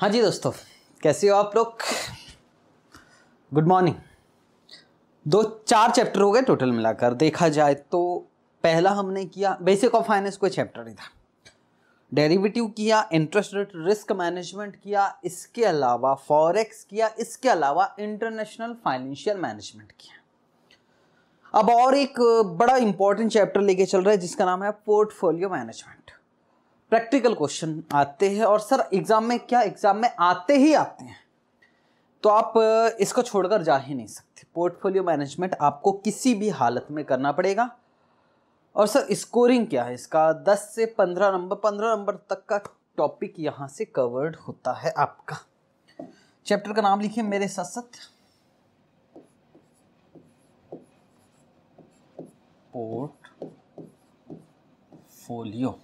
हाँ जी दोस्तों कैसे हो आप लोग गुड मॉर्निंग दो चार चैप्टर हो गए टोटल मिलाकर देखा जाए तो पहला हमने किया बेसिक ऑफ फाइनेंस कोई चैप्टर ही था डेरिवेटिव किया इंटरेस्ट रेट रिस्क मैनेजमेंट किया इसके अलावा फॉरेक्स किया इसके अलावा इंटरनेशनल फाइनेंशियल मैनेजमेंट किया अब और एक बड़ा इंपॉर्टेंट चैप्टर लेके चल रहा है जिसका नाम है पोर्टफोलियो मैनेजमेंट प्रैक्टिकल क्वेश्चन आते हैं और सर एग्ज़ाम में क्या एग्ज़ाम में आते ही आते हैं तो आप इसको छोड़कर जा ही नहीं सकते पोर्टफोलियो मैनेजमेंट आपको किसी भी हालत में करना पड़ेगा और सर स्कोरिंग क्या है इसका 10 से 15 नंबर 15 नंबर तक का टॉपिक यहाँ से कवर्ड होता है आपका चैप्टर का नाम लिखिए मेरे साथ साथ portfolio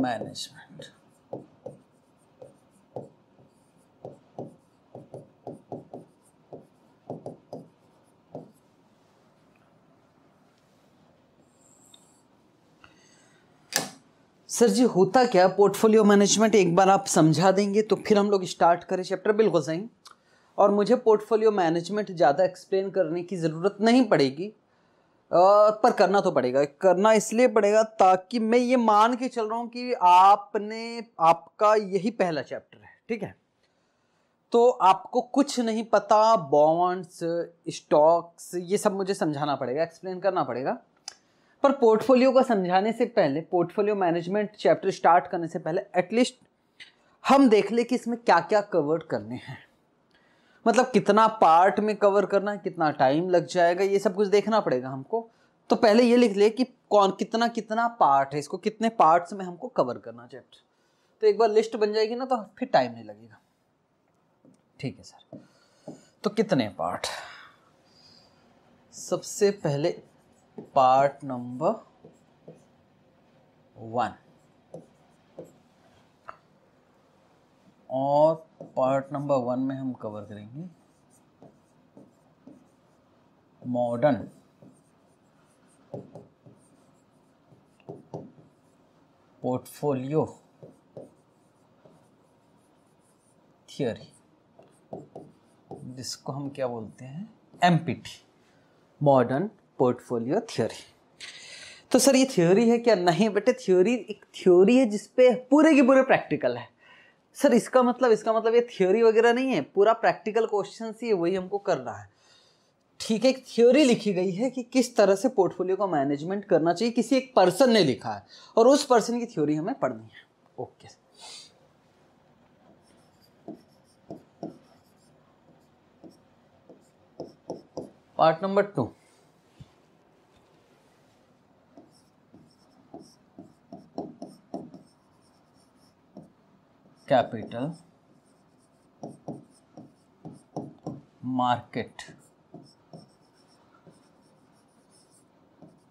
management sir ji होता क्या पोर्टफोलियो मैनेजमेंट एक बार आप समझा देंगे तो फिर हम लोग स्टार्ट करें चैप्टर बिल्कुल सही और मुझे पोर्टफोलियो मैनेजमेंट ज़्यादा एक्सप्लेन करने की ज़रूरत नहीं पड़ेगी पर करना तो पड़ेगा करना इसलिए पड़ेगा ताकि मैं ये मान के चल रहा हूँ कि आपने आपका यही पहला चैप्टर है ठीक है तो आपको कुछ नहीं पता बॉन्ड्स स्टॉक्स ये सब मुझे समझाना पड़ेगा एक्सप्लेन करना पड़ेगा पर पोर्टफोलियो का समझाने से पहले पोर्टफोलियो मैनेजमेंट चैप्टर स्टार्ट करने से पहले एटलीस्ट हम देख ले कि इसमें क्या क्या कवर करने हैं मतलब कितना पार्ट में कवर करना है कितना टाइम लग जाएगा ये सब कुछ देखना पड़ेगा हमको तो पहले ये लिख ले कि कौन कितना कितना पार्ट है इसको कितने पार्ट्स में हमको कवर करना चैप्टर तो एक बार लिस्ट बन जाएगी ना तो फिर टाइम नहीं लगेगा ठीक है सर तो कितने पार्ट सबसे पहले पार्ट नंबर वन और पार्ट नंबर वन में हम कवर करेंगे मॉडर्न पोर्टफोलियो थियोरी जिसको हम क्या बोलते हैं एमपीटी मॉडर्न पोर्टफोलियो थियोरी तो सर ये थ्योरी है क्या नहीं बेटे थ्योरी एक थ्योरी है जिसपे पूरे के पूरे प्रैक्टिकल है सर इसका मतलब इसका मतलब ये थ्योरी वगैरह नहीं है पूरा प्रैक्टिकल क्वेश्चन ही वही हमको करना है ठीक है एक थ्योरी लिखी गई है कि किस तरह से पोर्टफोलियो का मैनेजमेंट करना चाहिए किसी एक पर्सन ने लिखा है और उस पर्सन की थ्योरी हमें पढ़नी है okay part number two capital market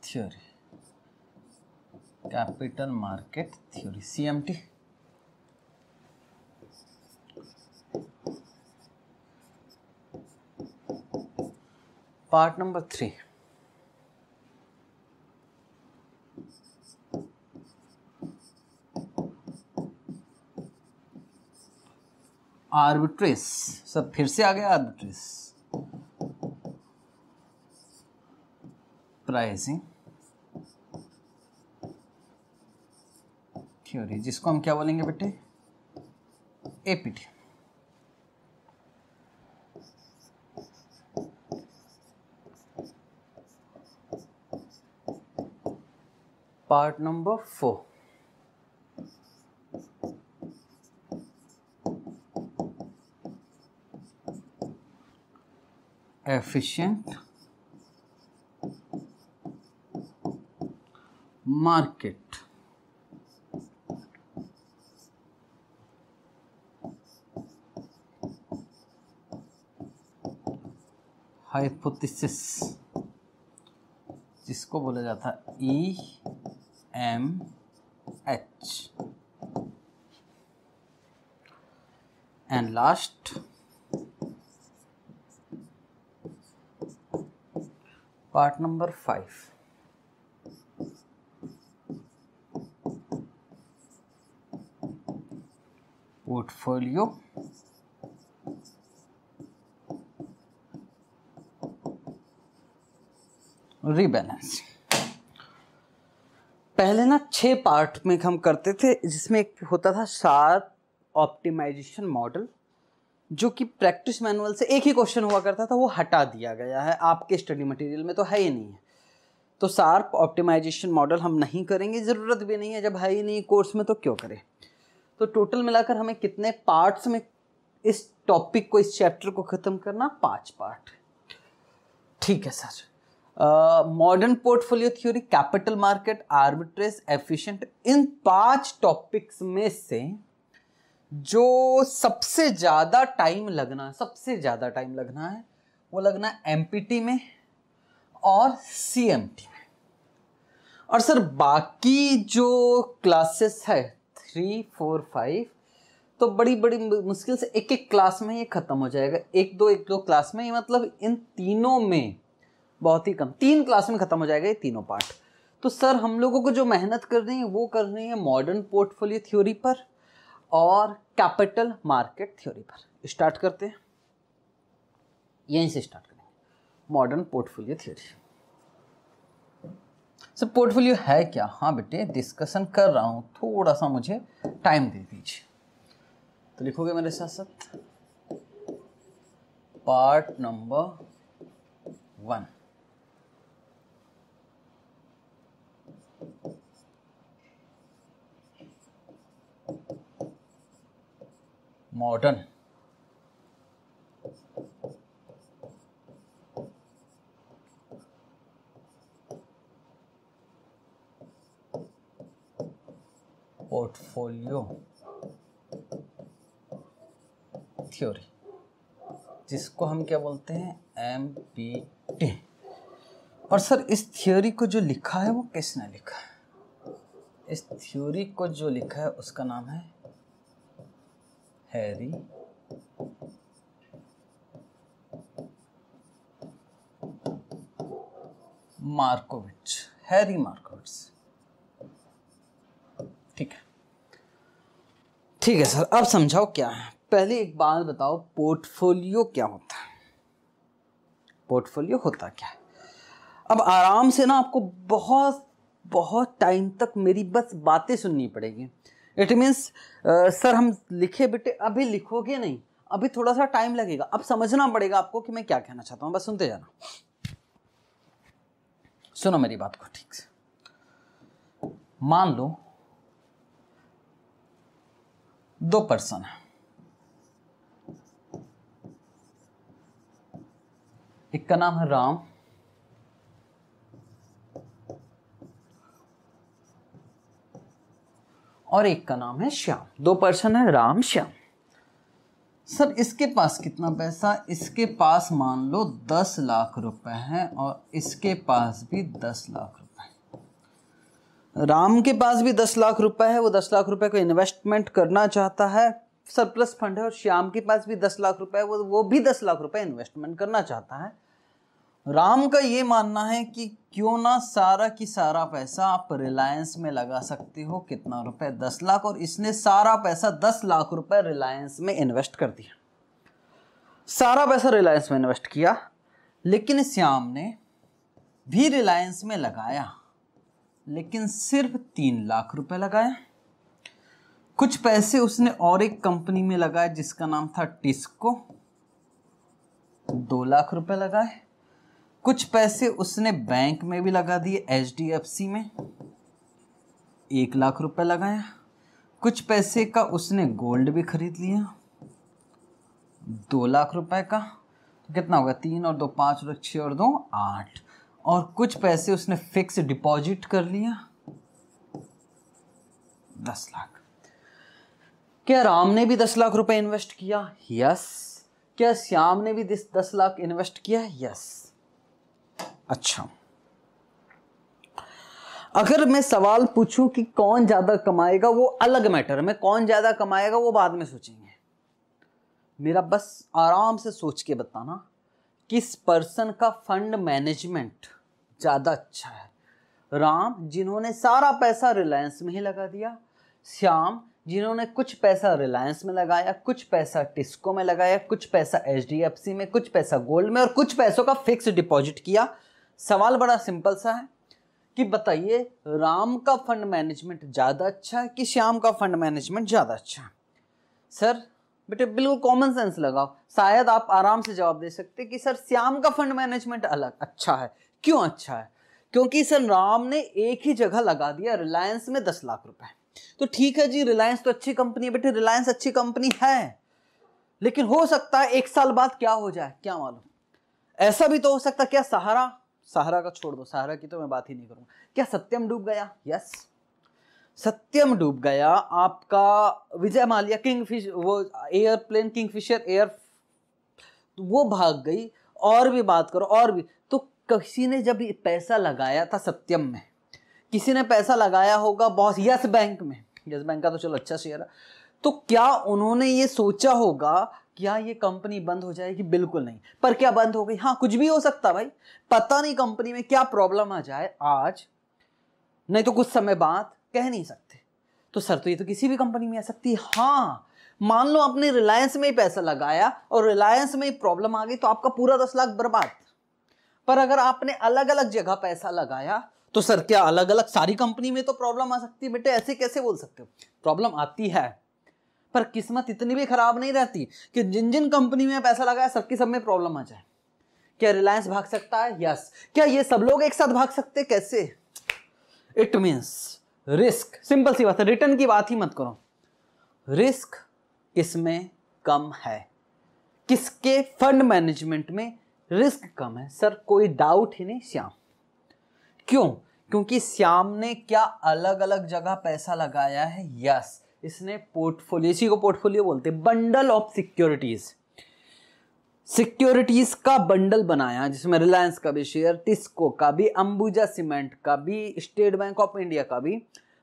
theory capital market theory CMT part number three arbitrage सब फिर से आ गया आर्बिट्रेस प्राइसिंग थ्योरी जिसको हम क्या बोलेंगे बेटे APT part number four efficient market hypothesis जिसको बोला जाता है E M H and last part number five portfolio rebalance पहले ना छह पार्ट में हम करते थे जिसमें एक होता था सात ऑप्टिमाइजेशन मॉडल जो कि प्रैक्टिस मैनुअल से एक ही क्वेश्चन हुआ करता था वो हटा दिया गया है आपके स्टडी मटेरियल में तो है ही नहीं है तो सार्प ऑप्टिमाइजेशन मॉडल हम नहीं करेंगे ज़रूरत भी नहीं है जब है ही नहीं कोर्स में तो क्यों करें तो टोटल मिलाकर हमें कितने पार्ट्स में इस टॉपिक को इस चैप्टर को ख़त्म करना पाँच पार्ट ठीक है sir modern portfolio theory capital market arbitrage efficient इन पांच टॉपिक्स में से जो सबसे ज़्यादा टाइम लगना है सबसे ज़्यादा टाइम लगना है वो लगना है एम में और सी में और सर बाकी जो क्लासेस है थ्री फोर फाइव तो बड़ी बड़ी मुश्किल से एक एक क्लास में ये ख़त्म हो जाएगा एक दो एक दो क्लास में ये मतलब इन तीनों में बहुत ही कम तीन क्लास में ख़त्म हो जाएगा ये तीनों पार्ट तो सर हम लोगों को जो मेहनत कर रही है वो कर रही है मॉडर्न पोर्टफोलियो थ्योरी पर और कैपिटल मार्केट थ्योरी पर स्टार्ट करते हैं यहीं से स्टार्ट करेंगे modern portfolio theory sir portfolio है क्या हाँ बेटे डिस्कशन कर रहा हूँ थोड़ा सा मुझे टाइम दे दीजिए तो लिखोगे मेरे साथ साथ part number one modern portfolio theory जिसको हम क्या बोलते हैं एम पी टी और सर इस थ्योरी को जो लिखा है वो किसने लिखा है इस थ्योरी को जो लिखा है उसका नाम है हैरी मार्कोविच हैरी मार्कोविच ठीक है ठीक है सर अब समझाओ क्या है पहले एक बात बताओ पोर्टफोलियो क्या होता है पोर्टफोलियो होता क्या है अब आराम से ना आपको बहुत बहुत टाइम तक मेरी बस बातें सुननी पड़ेगी इट मीन्स सर हम लिखे बेटे अभी लिखोगे नहीं अभी थोड़ा सा टाइम लगेगा अब समझना पड़ेगा आपको कि मैं क्या कहना चाहता हूँ बस सुनते जाना सुनो मेरी बात को ठीक से मान लो दो पर्सन है एक का नाम है राम और एक का नाम है श्याम दो पर्सन है राम श्याम सर इसके पास कितना पैसा इसके पास मान लो दस लाख रुपए हैं और इसके पास भी दस लाख रुपए राम के पास भी दस लाख रुपए है वो दस लाख रुपए को इन्वेस्टमेंट करना चाहता है सरप्लस फंड है और श्याम के पास भी दस लाख रुपए है वो वो भी दस लाख रुपए इन्वेस्टमेंट करना चाहता है राम का ये मानना है कि क्यों ना सारा की सारा पैसा आप रिलायंस में लगा सकते हो कितना रुपए दस लाख और इसने सारा पैसा दस लाख रुपए रिलायंस में इन्वेस्ट कर दिया सारा पैसा रिलायंस में इन्वेस्ट किया लेकिन श्याम ने भी रिलायंस में लगाया लेकिन सिर्फ तीन लाख रुपए लगाया कुछ पैसे उसने और एक कंपनी में लगाए जिसका नाम था टिस्को दो लाख रुपए लगाए कुछ पैसे उसने बैंक में भी लगा दिए एच में एक लाख रुपए लगाया कुछ पैसे का उसने गोल्ड भी खरीद लिया दो लाख रुपए का तो कितना होगा तीन और दो पाँच और छः और दो आठ और कुछ पैसे उसने फिक्स डिपॉजिट कर लिया दस लाख क्या राम ने भी दस लाख रुपए इन्वेस्ट किया यस क्या श्याम ने भी दस लाख इन्वेस्ट किया यस अच्छा अगर मैं सवाल पूछूं कि कौन ज़्यादा कमाएगा वो अलग मैटर है मैं कौन ज़्यादा कमाएगा वो बाद में सोचेंगे मेरा बस आराम से सोच के बताना किस पर्सन का फंड मैनेजमेंट ज़्यादा अच्छा है राम जिन्होंने सारा पैसा रिलायंस में ही लगा दिया श्याम जिन्होंने कुछ पैसा रिलायंस में लगाया कुछ पैसा टिस्को में लगाया कुछ पैसा एच में कुछ पैसा गोल्ड में और कुछ पैसों का फिक्स डिपॉजिट किया सवाल बड़ा सिंपल सा है कि बताइए राम का फंड मैनेजमेंट ज़्यादा अच्छा है कि श्याम का फंड मैनेजमेंट ज़्यादा अच्छा है सर बेटे बिल्कुल कॉमन सेंस लगाओ शायद आप आराम से जवाब दे सकते कि सर श्याम का फंड मैनेजमेंट अलग अच्छा है क्यों अच्छा है क्योंकि सर राम ने एक ही जगह लगा दिया रिलायंस में दस लाख रुपए तो ठीक है जी रिलायंस तो अच्छी कंपनी है बेटे रिलायंस अच्छी कंपनी है लेकिन हो सकता है एक साल बाद क्या हो जाए क्या मालूम ऐसा भी तो हो सकता क्या सहारा सहारा का छोड़ दो सहारा की तो मैं बात ही नहीं करूँगा क्या सत्यम डूब गया यस सत्यम डूब गया आपका विजय माल्या किंग फिश वो एयरप्लेन किंग फिशर एयर वो भाग गई और भी बात करो और भी तो किसी ने जब पैसा लगाया था सत्यम में किसी ने पैसा लगाया होगा बहुत यस बैंक में यस बैंक का तो चलो अच्छा शेयर है तो क्या उन्होंने ये सोचा होगा क्या ये कंपनी बंद हो जाएगी बिल्कुल नहीं पर क्या बंद हो गई हाँ कुछ भी हो सकता भाई पता नहीं कंपनी में क्या प्रॉब्लम आ जाए आज नहीं तो कुछ समय बाद कह नहीं सकते तो सर तो ये तो किसी भी कंपनी में आ सकती है हाँ मान लो आपने रिलायंस में ही पैसा लगाया और रिलायंस में ही प्रॉब्लम आ गई तो आपका पूरा दस लाख बर्बाद पर अगर आपने अलग अलग जगह पैसा लगाया तो सर क्या अलग अलग सारी कंपनी में तो प्रॉब्लम आ सकती है बेटे ऐसे कैसे बोल सकते हो प्रॉब्लम आती है पर किस्मत इतनी भी खराब नहीं रहती कि जिन जिन कंपनी में पैसा लगाया है सबकी सब में प्रॉब्लम आ जाए क्या रिलायंस भाग सकता है यस क्या ये सब लोग एक साथ भाग सकते कैसे इट मीन्स रिस्क सिंपल सी बात है रिटर्न की बात ही मत करो रिस्क किसमें कम है किसके फंड मैनेजमेंट में रिस्क कम है सर कोई डाउट ही नहीं श्याम क्यों क्योंकि श्याम ने क्या अलग अलग जगह पैसा लगाया है यस इसने पोर्टफोलियो इसी को पोर्टफोलियो बोलते हैं बंडल ऑफ सिक्योरिटीज़ सिक्योरिटीज़ का बंडल बनाया जिसमें रिलायंस का भी शेयर टिस्को का भी अंबुजा सीमेंट का भी स्टेट बैंक ऑफ इंडिया का भी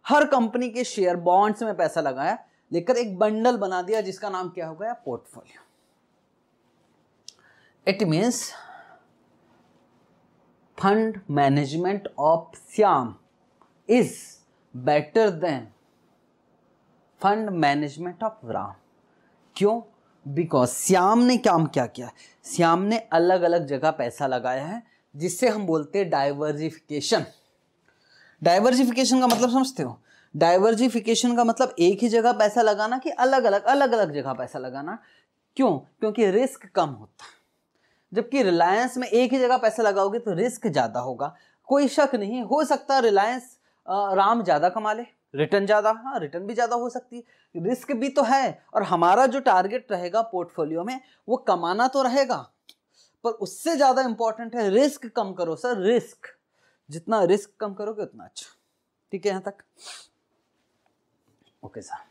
हर कंपनी के शेयर बॉन्ड्स में पैसा लगाया लेकर एक बंडल बना दिया जिसका नाम क्या हो गया portfolio it means fund management of Shyam is better than fund management of Ram क्यों बिकॉज श्याम ने काम क्या किया श्याम ने अलग अलग जगह पैसा लगाया है जिससे हम बोलते हैं डाइवर्जिफिकेशन डाइवर्जिफिकेशन का मतलब समझते हो डाइवर्जिफिकेशन का मतलब एक ही जगह पैसा लगाना कि अलग अलग अलग अलग जगह पैसा लगाना क्यों क्योंकि रिस्क कम होता है जबकि रिलायंस में एक ही जगह पैसा लगाओगे तो रिस्क ज़्यादा होगा कोई शक नहीं हो सकता रिलायंस राम ज़्यादा कमा ले रिटर्न ज़्यादा हाँ रिटर्न भी ज़्यादा हो सकती है रिस्क भी तो है और हमारा जो टारगेट रहेगा पोर्टफोलियो में वो कमाना तो रहेगा पर उससे ज़्यादा इंपॉर्टेंट है रिस्क कम करो सर रिस्क जितना रिस्क कम करोगे उतना अच्छा ठीक है यहां तक ओके सर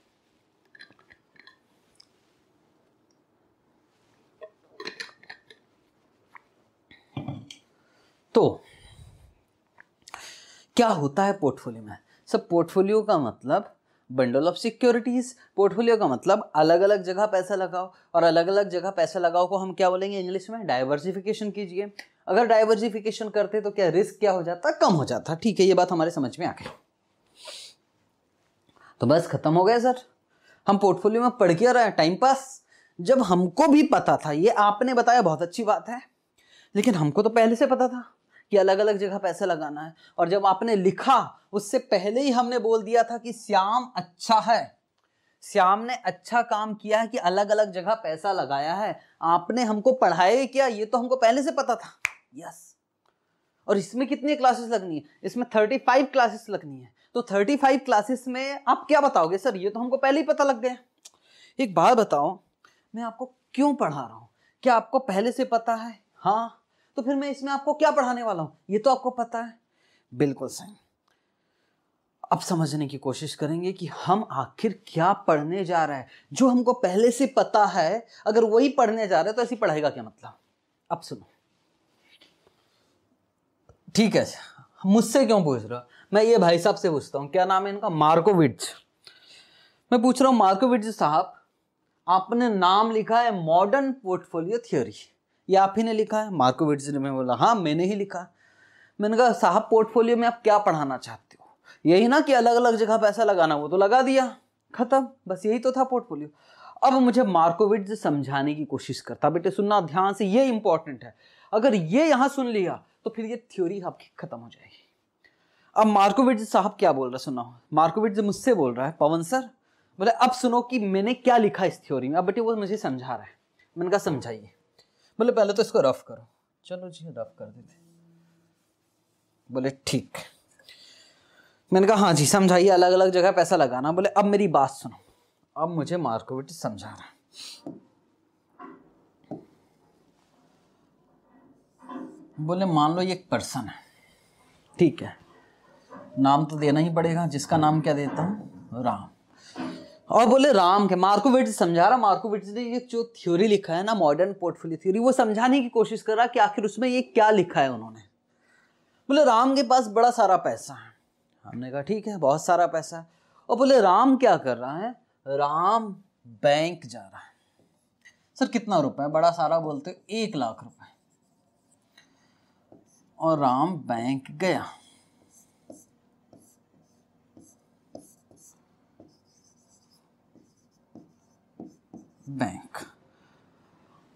तो क्या होता है पोर्टफोलियो में सब पोर्टफोलियो का मतलब बंडल ऑफ सिक्योरिटीज पोर्टफोलियो का मतलब अलग अलग जगह पैसा लगाओ और अलग अलग जगह पैसा लगाओ को हम क्या बोलेंगे इंग्लिश में डाइवर्सिफिकेशन कीजिए अगर डाइवर्सिफिकेशन करते तो क्या रिस्क क्या हो जाता कम हो जाता ठीक है ये बात हमारे समझ में आ गई तो बस खत्म हो गया सर हम पोर्टफोलियो में पढ़ के रहे हैं टाइम पास जब हमको भी पता था ये आपने बताया बहुत अच्छी बात है लेकिन हमको तो पहले से पता था कि अलग अलग जगह पैसे लगाना है और जब आपने लिखा उससे पहले ही हमने बोल दिया था कि श्याम अच्छा है श्याम ने अच्छा काम किया है कि अलग अलग जगह पैसा लगाया है आपने हमको पढ़ाया क्या ये तो हमको पहले से पता था यस और इसमें कितनी क्लासेस लगनी है इसमें थर्टी फाइव क्लासेस लगनी है तो थर्टी फाइव क्लासेस में आप क्या बताओगे सर ये तो हमको पहले ही पता लग गया एक बात बताओ मैं आपको क्यों पढ़ा रहा हूँ क्या आपको पहले से पता है हाँ तो फिर मैं इसमें आपको क्या पढ़ाने वाला हूं ये तो आपको पता है बिल्कुल सही अब समझने की कोशिश करेंगे कि हम आखिर क्या पढ़ने जा रहे हैं जो हमको पहले से पता है अगर वही पढ़ने जा रहे हैं तो ऐसी पढ़ाई का क्या मतलब अब सुनो ठीक है मुझसे क्यों पूछ रहा मैं ये भाई साहब से पूछता हूँ क्या नाम है इनका मार्कोविट्स मैं पूछ रहा हूँ मार्कोविट्स साहब आपने नाम लिखा है मॉडर्न पोर्टफोलियो थियोरी ये आप ही ने लिखा है मार्कोविट्स ने बोला हाँ मैंने ही लिखा मैंने कहा साहब पोर्टफोलियो में आप क्या पढ़ाना चाहते हो यही ना कि अलग अलग जगह पैसा लगाना वो तो लगा दिया खत्म बस यही तो था पोर्टफोलियो अब मुझे मार्कोविट्स समझाने की कोशिश करता बेटे सुनना ध्यान से ये इंपॉर्टेंट है अगर ये यहाँ सुन लिया तो फिर ये थ्योरी आपकी खत्म हो जाएगी अब मार्कोविट्स साहब क्या बोल रहा है सुना मार्कोविट्स मुझसे बोल रहा है पवन सर बोले अब सुनो कि मैंने क्या लिखा इस थ्योरी में अब बेटे वो मुझे समझा रहा है मैंने कहा समझाइए बोले मतलब पहले तो इसको रफ करो चलो जी रफ कर देते बोले ठीक मैंने कहा हाँ जी समझाइए अलग अलग जगह पैसा लगाना बोले अब मेरी बात सुनो अब मुझे मार्कोविट समझाना बोले मान लो ये एक पर्सन है ठीक है नाम तो देना ही पड़ेगा जिसका नाम क्या देता हूँ राम और बोले राम के मार्कोविट समझा रहा मार्कोविट ने ये जो थ्योरी लिखा है ना मॉडर्न पोर्टफोलियो थ्योरी वो समझाने की कोशिश कर रहा कि आखिर उसमें ये क्या लिखा है उन्होंने बोले राम के पास बड़ा सारा पैसा है हमने कहा ठीक है बहुत सारा पैसा है और बोले राम क्या कर रहा है राम बैंक जा रहा है सर कितना रुपए बड़ा सारा बोलते एक लाख रुपए और राम बैंक गया बैंक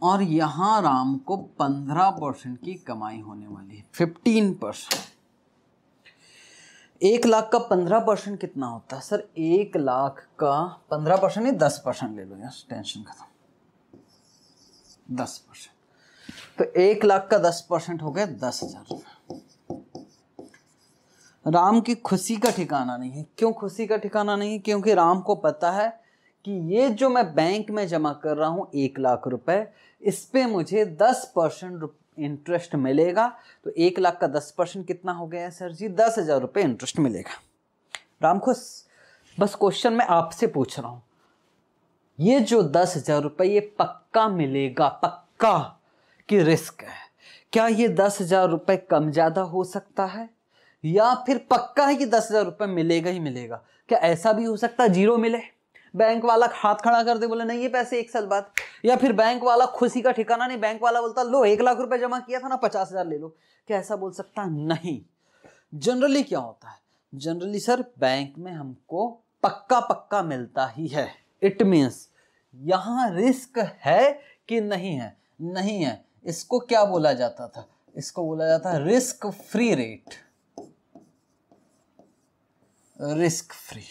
और यहाँ राम को पंद्रह परसेंट की कमाई होने वाली है फिफ्टीन परसेंट एक लाख का पंद्रह परसेंट कितना होता है सर एक लाख का पंद्रह परसेंट नहीं दस परसेंट ले लो यार टेंशन खत्म दस परसेंट तो एक लाख का दस परसेंट हो गया दस हजार राम की खुशी का ठिकाना नहीं है क्यों खुशी का ठिकाना नहीं है क्योंकि राम को पता है कि ये जो मैं बैंक में जमा कर रहा हूँ एक लाख रुपए इस पर मुझे दस परसेंट इंटरेस्ट मिलेगा तो एक लाख का दस परसेंट कितना हो गया है सर जी दस हज़ार रुपये इंटरेस्ट मिलेगा राम खुश बस क्वेश्चन मैं आपसे पूछ रहा हूँ ये जो दस हज़ार रुपये ये पक्का मिलेगा पक्का कि रिस्क है क्या ये दस हज़ार रुपये कम ज़्यादा हो सकता है या फिर पक्का है कि दस हज़ार रुपये मिलेगा ही मिलेगा क्या ऐसा भी हो सकता है जीरो मिले बैंक वाला हाथ खड़ा कर दे बोले नहीं ये पैसे एक साल बाद या फिर बैंक वाला खुशी का ठिकाना नहीं बैंक वाला बोलता लो एक लाख रुपए जमा किया था ना पचास हजार ले लो क्या ऐसा बोल सकता नहीं जनरली क्या होता है जनरली सर बैंक में हमको पक्का पक्का मिलता ही है इट मीन्स यहाँ रिस्क है कि नहीं है नहीं है इसको क्या बोला जाता था इसको बोला जाता है risk free rate risk free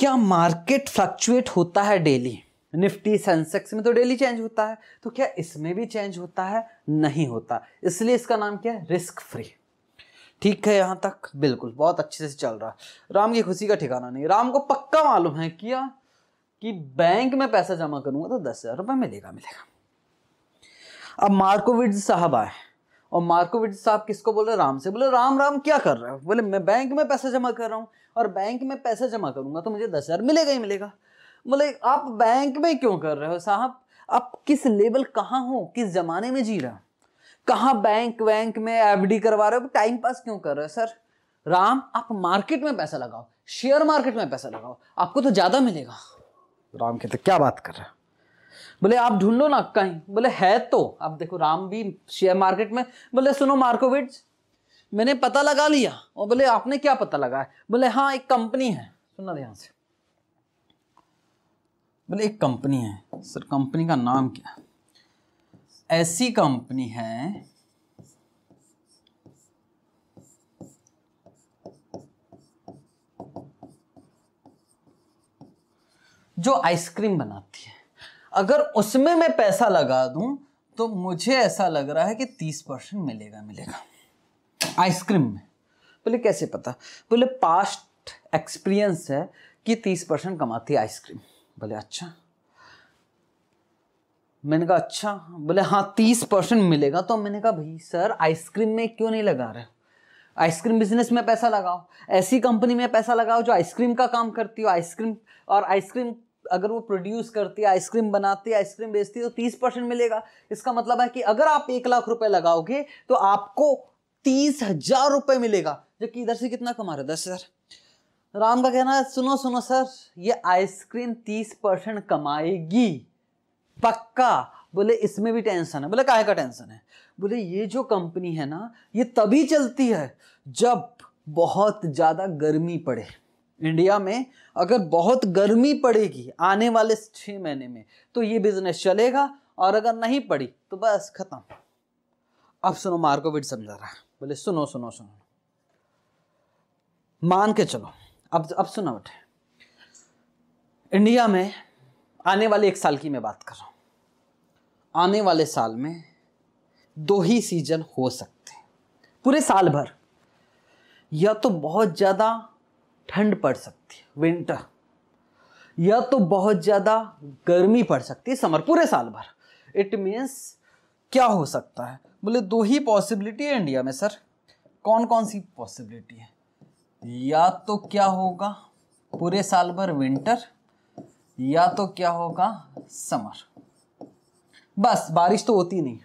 क्या मार्केट फ्लक्चुएट होता है डेली निफ्टी सेंसेक्स में तो डेली चेंज होता है तो क्या इसमें भी चेंज होता है नहीं होता इसलिए इसका नाम क्या है रिस्क फ्री ठीक है यहाँ तक बिल्कुल बहुत अच्छे से चल रहा है राम की खुशी का ठिकाना नहीं राम को पक्का मालूम है क्या कि बैंक में पैसा जमा करूंगा तो दस हजार रुपये मिलेगा मिलेगा अब मार्कोविड साहब आए और मार्कोविट साहब किसको बोले राम से बोले राम राम क्या कर रहे हो बोले मैं बैंक में पैसा जमा कर रहा हूँ और बैंक में पैसा जमा करूंगा तो मुझे दस हज़ार मिलेगा ही मिलेगा बोले आप बैंक में क्यों कर रहे हो साहब आप किस लेवल कहाँ हो किस ज़माने में जी रहे हो कहाँ बैंक वैंक में एफ करवा रहे हो टाइम पास क्यों कर रहे हो सर राम आप मार्केट में पैसा लगाओ शेयर मार्केट में पैसा लगाओ आपको तो ज़्यादा मिलेगा राम कहते क्या बात कर रहे हैं बोले आप ढूंढो ना कहीं बोले है तो अब देखो राम भी शेयर मार्केट में बोले सुनो मार्कोविट मैंने पता लगा लिया और बोले आपने क्या पता लगाया बोले हाँ एक कंपनी है सुनना ध्यान से बोले एक कंपनी है सर कंपनी का नाम क्या ऐसी कंपनी है जो आइसक्रीम बनाती है अगर उसमें मैं पैसा लगा दूं तो मुझे ऐसा लग रहा है कि तीस परसेंट मिलेगा मिलेगा आइसक्रीम में बोले कैसे पता बोले पास्ट एक्सपीरियंस है कि तीस परसेंट कमाती है आइसक्रीम बोले अच्छा मैंने कहा अच्छा बोले हाँ तीस परसेंट मिलेगा तो मैंने कहा भाई सर आइसक्रीम में क्यों नहीं लगा रहे आइसक्रीम बिजनेस में पैसा लगाओ ऐसी कंपनी में पैसा लगाओ जो आइसक्रीम का काम करती हो आइसक्रीम और आइसक्रीम अगर वो प्रोड्यूस करती है आइसक्रीम बनाती है आइसक्रीम बेचती है तो तीस परसेंट मिलेगा इसका मतलब है कि अगर आप एक लाख रुपए लगाओगे तो आपको तीस हजार रुपए मिलेगा जबकि इधर से कितना कमा रहे दस हजार राम का कहना है सुनो सुनो सर ये आइसक्रीम तीस परसेंट कमाएगी पक्का बोले इसमें भी टेंशन है बोले काहे का टेंशन है बोले ये जो कंपनी है ना ये तभी चलती है जब बहुत ज़्यादा गर्मी पड़े इंडिया में अगर बहुत गर्मी पड़ेगी आने वाले छः महीने में तो ये बिजनेस चलेगा और अगर नहीं पड़ी तो बस ख़त्म अब सुनो मार्कोविट समझा रहा है बोले सुनो सुनो सुनो मान के चलो अब अब सुनो बैठे इंडिया में आने वाले एक साल की मैं बात कर रहा हूँ आने वाले साल में दो ही सीजन हो सकते हैं पूरे साल भर या तो बहुत ज़्यादा ठंड पड़ सकती है विंटर या तो बहुत ज़्यादा गर्मी पड़ सकती है समर पूरे साल भर इट मीन्स क्या हो सकता है बोले दो ही पॉसिबिलिटी है इंडिया में सर कौन कौन सी पॉसिबिलिटी है या तो क्या होगा पूरे साल भर विंटर या तो क्या होगा समर बस बारिश तो होती नहीं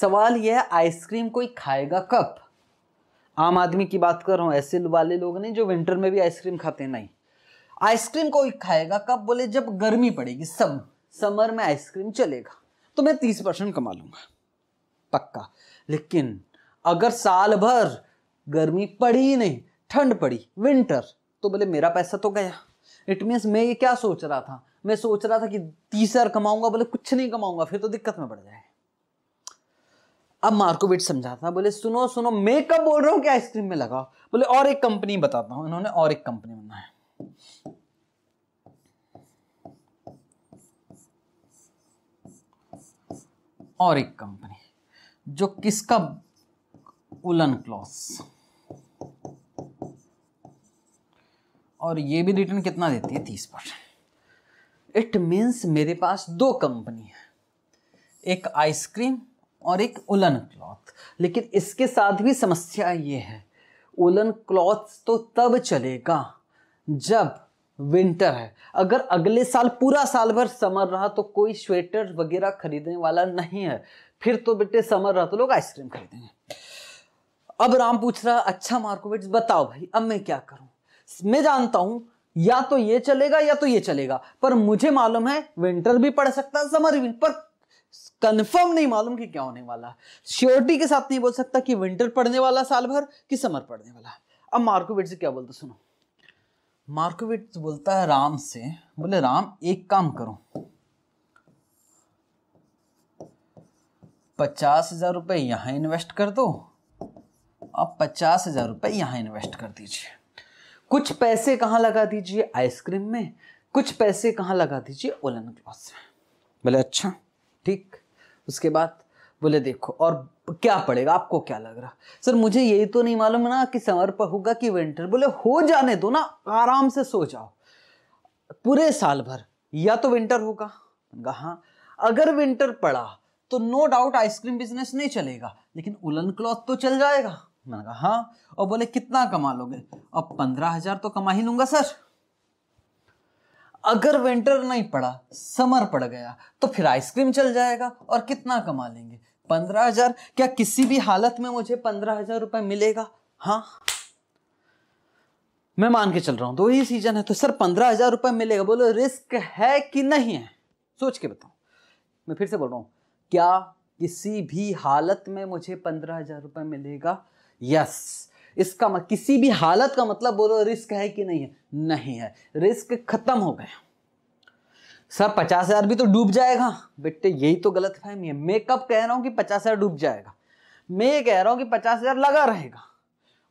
सवाल यह है आइसक्रीम कोई खाएगा कब आम आदमी की बात कर रहा हूँ ऐसे वाले लोग नहीं जो विंटर में भी आइसक्रीम खाते नहीं आइसक्रीम कोई खाएगा कब बोले जब गर्मी पड़ेगी सब समर में आइसक्रीम चलेगा तो मैं तीस परसेंट कमा लूंगा पक्का लेकिन अगर साल भर गर्मी पड़ी ही नहीं ठंड पड़ी विंटर तो बोले मेरा पैसा तो गया इट मीन्स मैं ये क्या सोच रहा था मैं सोच रहा था कि तीस हज़ार कमाऊंगा बोले कुछ नहीं कमाऊंगा फिर तो दिक्कत में पड़ जाए अब मार्कोविट समझाता बोले सुनो सुनो मैं कब बोल रहा हूँ कि आइसक्रीम में लगाओ बोले और एक कंपनी बताता हूँ इन्होंने और एक कंपनी बनाया और एक कंपनी जो किसका उलन क्लॉस और ये भी रिटर्न कितना देती है तीस परसेंट इट मीन्स मेरे पास दो कंपनी है एक आइसक्रीम और एक उलन क्लॉथ लेकिन इसके साथ भी समस्या ये है उलन क्लॉथ तो तब चलेगा जब विंटर है अगर अगले साल पूरा साल भर समर रहा तो कोई स्वेटर वगैरह खरीदने वाला नहीं है फिर तो बेटे समर रहा तो लोग आइसक्रीम खरीदेंगे अब राम पूछ रहा अच्छा मार्कोविट्स बताओ भाई अब मैं क्या करूं मैं जानता हूं या तो ये चलेगा या तो ये चलेगा पर मुझे मालूम है विंटर भी पड़ सकता है समर भी पर कंफर्म नहीं मालूम कि क्या होने वाला श्योरिटी के साथ नहीं बोल सकता कि विंटर पड़ने वाला साल भर कि समर पड़ने वाला अब मार्कोविट से क्या बोलते सुनो मार्कोविट बोलता है राम से बोले राम एक काम करो पचास हजार रुपये यहाँ इन्वेस्ट कर दो आप पचास हजार रुपये यहाँ इन्वेस्ट कर दीजिए कुछ पैसे कहाँ लगा दीजिए आइसक्रीम में कुछ पैसे कहाँ लगा दीजिए ओलन क्लॉथ में बोले अच्छा ठीक उसके बाद बोले देखो और क्या पड़ेगा आपको क्या लग रहा सर मुझे यही तो नहीं मालूम ना कि समर पर होगा कि विंटर बोले हो जाने दो ना आराम से सो जाओ पूरे साल भर या तो विंटर होगा हाँ अगर विंटर पड़ा तो नो डाउट आइसक्रीम बिजनेस नहीं चलेगा लेकिन उलन क्लॉथ तो चल जाएगा मैंने कहा हाँ और बोले कितना कमा लोगे अब पंद्रह हजार तो कमा ही लूंगा सर अगर विंटर नहीं पड़ा समर पड़ गया तो फिर आइसक्रीम चल जाएगा और कितना कमा लेंगे पंद्रह हजार क्या किसी भी हालत में मुझे पंद्रह हजार रुपये मिलेगा हाँ मैं मान के चल रहा हूं दो ही सीजन है तो सर पंद्रह हजार रुपये मिलेगा बोलो रिस्क है कि नहीं है सोच के बताओ मैं फिर से बोल रहा हूं क्या किसी भी हालत में मुझे पंद्रह हजार रुपये मिलेगा यस इसका मत, किसी भी हालत का मतलब बोलो रिस्क है कि नहीं है नहीं है रिस्क खत्म हो गया सर पचास हज़ार भी तो डूब जाएगा बेटे यही तो गलत फहमी है मैं कब कह रहा हूं कि पचास हज़ार डूब जाएगा मैं कह रहा हूं कि पचास हज़ार लगा रहेगा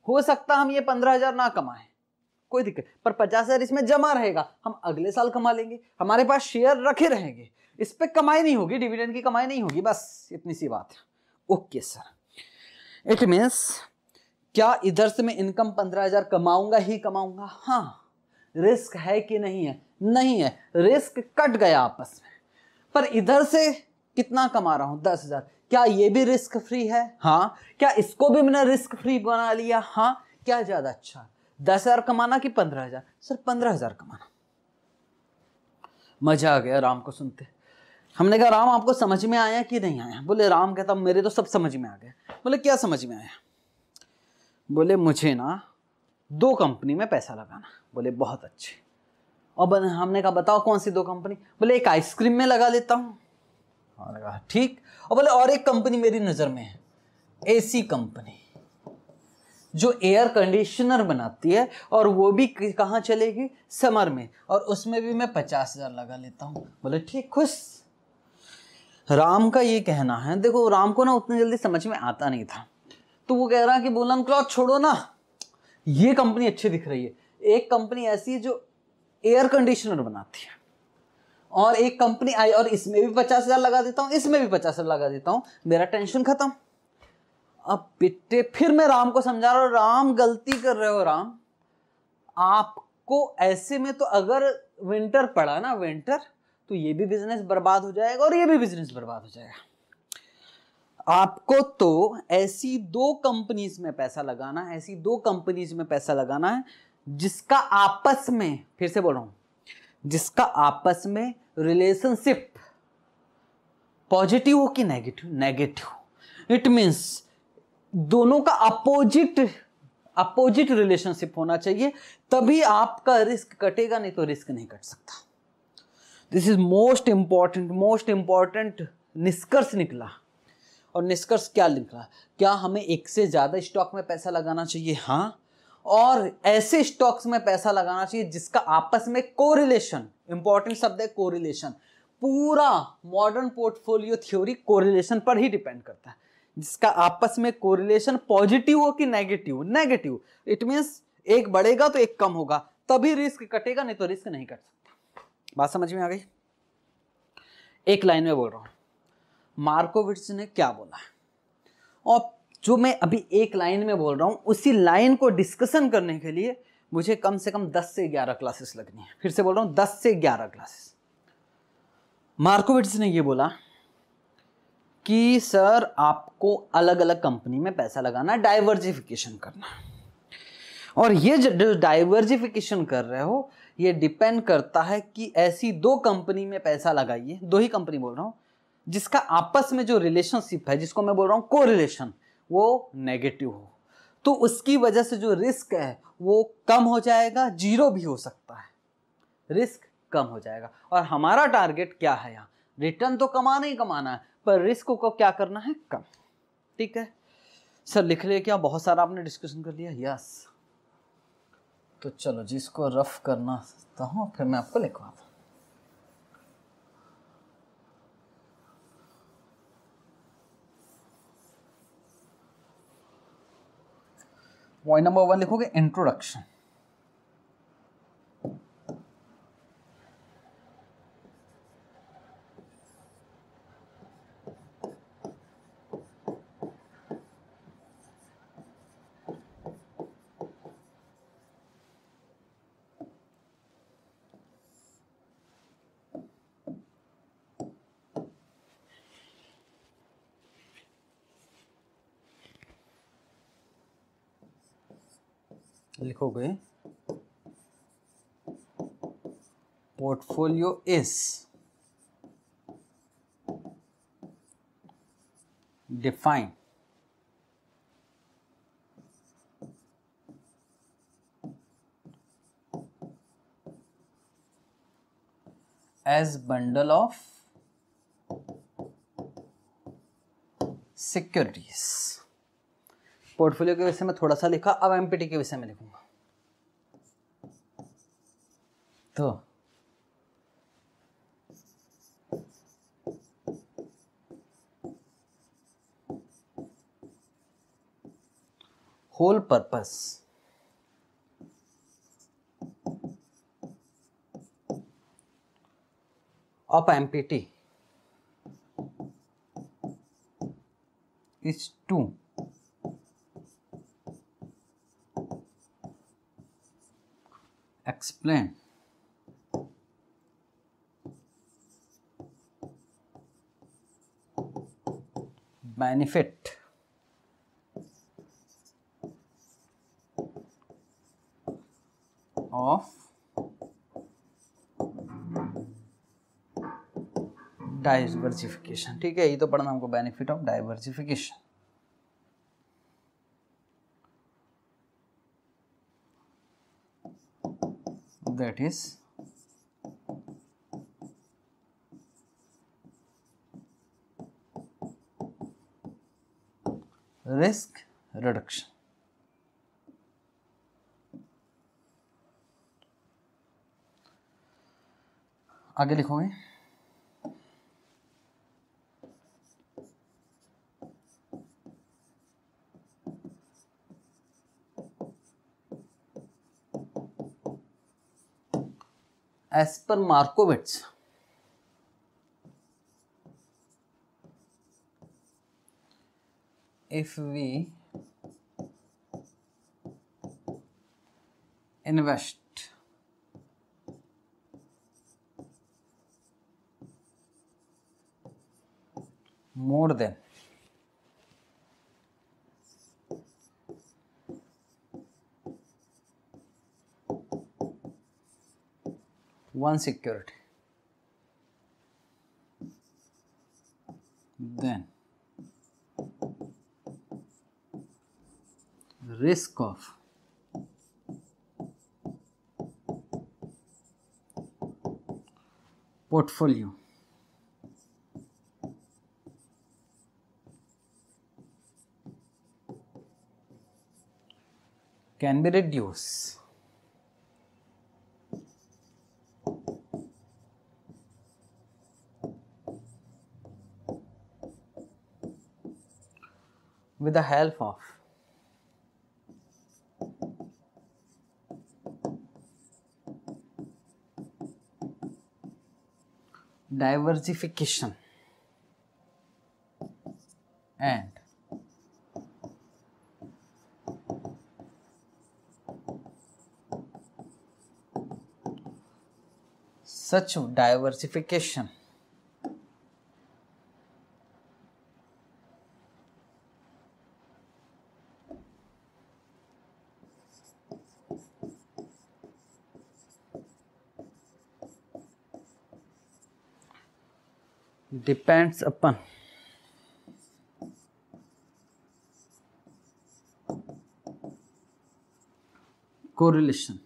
हो सकता हम ये पंद्रह हज़ार ना कमाए कोई दिक्कत पर पचास हज़ार इसमें जमा रहेगा हम अगले साल कमा लेंगे हमारे पास शेयर रखे रहेंगे इस पर कमाई नहीं होगी डिविडेंड की कमाई नहीं होगी बस इतनी सी बात है ओके सर इट मीन्स क्या इधर से मैं इनकम पंद्रह हजार कमाऊंगा ही कमाऊंगा हाँ रिस्क है कि नहीं है नहीं है रिस्क कट गया आपस में पर इधर से कितना कमा रहा हूं दस हजार क्या ये भी रिस्क फ्री है हाँ क्या इसको भी मैंने रिस्क फ्री बना लिया हाँ क्या ज्यादा अच्छा दस हजार कमाना कि पंद्रह हजार सर पंद्रह हजार कमाना मजा आ गया राम को सुनते हमने कहा राम आपको समझ में आया कि नहीं आया बोले राम कहता मेरे तो सब समझ में आ गया बोले क्या समझ में आया बोले मुझे ना दो कंपनी में पैसा लगाना बोले बहुत अच्छे और बने हमने कहा बताओ कौन सी दो कंपनी बोले एक आइसक्रीम में लगा लेता हूँ हमने कहा ठीक और बोले और एक कंपनी मेरी नज़र में है एसी कंपनी जो एयर कंडीशनर बनाती है और वो भी कहाँ चलेगी समर में और उसमें भी मैं पचास हज़ार लगा लेता हूँ बोले ठीक खुश राम का ये कहना है देखो राम को ना उतनी जल्दी समझ में आता नहीं था तो वो कह रहा है कि बोलन क्लॉथ छोड़ो ना ये कंपनी अच्छी दिख रही है एक कंपनी ऐसी है जो एयर कंडीशनर बनाती है और एक कंपनी आई और इसमें भी पचास हज़ार लगा देता हूँ इसमें भी पचास हज़ार लगा देता हूँ मेरा टेंशन ख़त्म अब बेटे फिर मैं राम को समझा रहा हूँ राम गलती कर रहे हो राम आपको ऐसे में तो अगर विंटर पड़ा ना विंटर तो ये भी बिजनेस बर्बाद हो जाएगा और ये भी बिजनेस बर्बाद हो जाएगा आपको तो ऐसी दो कंपनीज में पैसा लगाना है ऐसी दो कंपनीज में पैसा लगाना है जिसका आपस में फिर से बोल रहा हूं जिसका आपस में रिलेशनशिप पॉजिटिव हो कि नेगेटिव नेगेटिव इट मींस दोनों का अपोजिट अपोजिट रिलेशनशिप होना चाहिए तभी आपका रिस्क कटेगा नहीं तो रिस्क नहीं कट सकता this is most important most important निष्कर्ष निकला और निष्कर्ष क्या निकला क्या हमें एक से ज़्यादा स्टॉक में पैसा लगाना चाहिए हाँ और ऐसे स्टॉक्स में पैसा लगाना चाहिए जिसका आपस में कोरिलेशन इंपॉर्टेंट शब्द है कोरिलेशन पूरा मॉडर्न पोर्टफोलियो थ्योरी कोरिलेशन पर ही डिपेंड करता है जिसका आपस में कोरिलेशन पॉजिटिव हो कि नेगेटिव नेगेटिव इट मीन्स एक बढ़ेगा तो एक कम होगा तभी रिस्क कटेगा नहीं तो रिस्क नहीं कट सकता बात समझ में आ गई एक लाइन में बोल रहा हूं मार्कोविट्स ने क्या बोला और जो मैं अभी एक लाइन में बोल रहा हूँ उसी लाइन को डिस्कशन करने के लिए मुझे कम से कम 10 से 11 क्लासेस लगनी है फिर से बोल रहा हूँ 10 से 11 क्लासेस मार्कोविट्स ने ये बोला कि सर आपको अलग अलग कंपनी में पैसा लगाना डाइवर्जिफिकेशन करना और ये जो डाइवर्जिफिकेशन कर रहे हो ये डिपेंड करता है कि ऐसी दो कंपनी में पैसा लगाइए दो ही कंपनी बोल रहा हूँ जिसका आपस में जो रिलेशनशिप है जिसको मैं बोल रहा हूँ को रिलेशन वो नेगेटिव हो तो उसकी वजह से जो रिस्क है वो कम हो जाएगा जीरो भी हो सकता है रिस्क कम हो जाएगा और हमारा टारगेट क्या है यहाँ रिटर्न तो कमाना ही कमाना है पर रिस्क को क्या करना है कम ठीक है सर लिख लिया क्या बहुत सारा आपने डिस्कशन कर लिया यस तो चलो जिसको रफ करना चाहता हूँ फिर मैं आपको लिखवाता पॉइंट नंबर वन लिखोगे इंट्रोडक्शन लिखोगे portfolio is define as bundle of securities portfolio के विषय में थोड़ा सा लिखा अब एम के विषय में लिखूंगा तो whole purpose of MPT is to explain benefit of diversification ठीक है ये तो पढ़ना हमको benefit of diversification that is risk reduction. आगे लिखोगे as per Markowitz, if we invest more than one security then risk of portfolio can be reduced with the help of diversification and such diversification depends upon correlation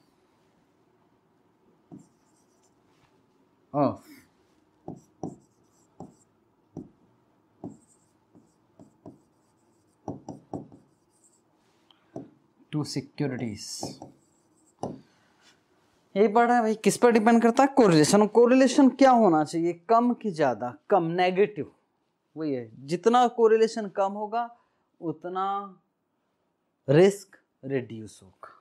of two securities यही पढ़ा है भाई किस पर depend करता है correlation correlation क्या होना चाहिए कम की ज़्यादा कम नेगेटिव वही है जितना कोरिलेशन कम होगा उतना रिस्क रिड्यूस होगा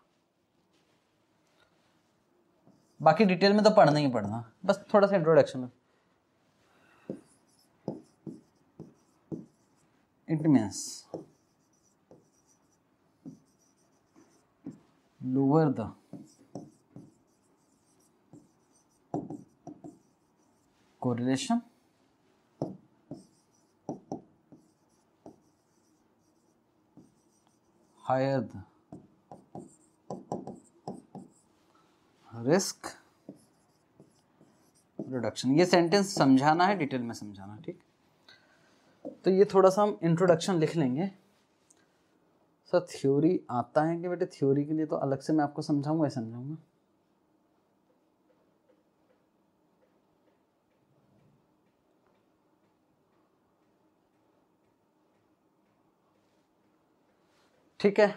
बाकी डिटेल में तो पढ़ना ही पढ़ना बस थोड़ा सा introduction it means lower the correlation higher the risk reduction ये सेंटेंस समझाना है डिटेल में समझाना ठीक तो ये थोड़ा सा हम इंट्रोडक्शन लिख लेंगे सर थ्योरी आता है कि बेटे थ्योरी के लिए तो अलग से मैं आपको समझाऊंगा समझाऊंगा ठीक है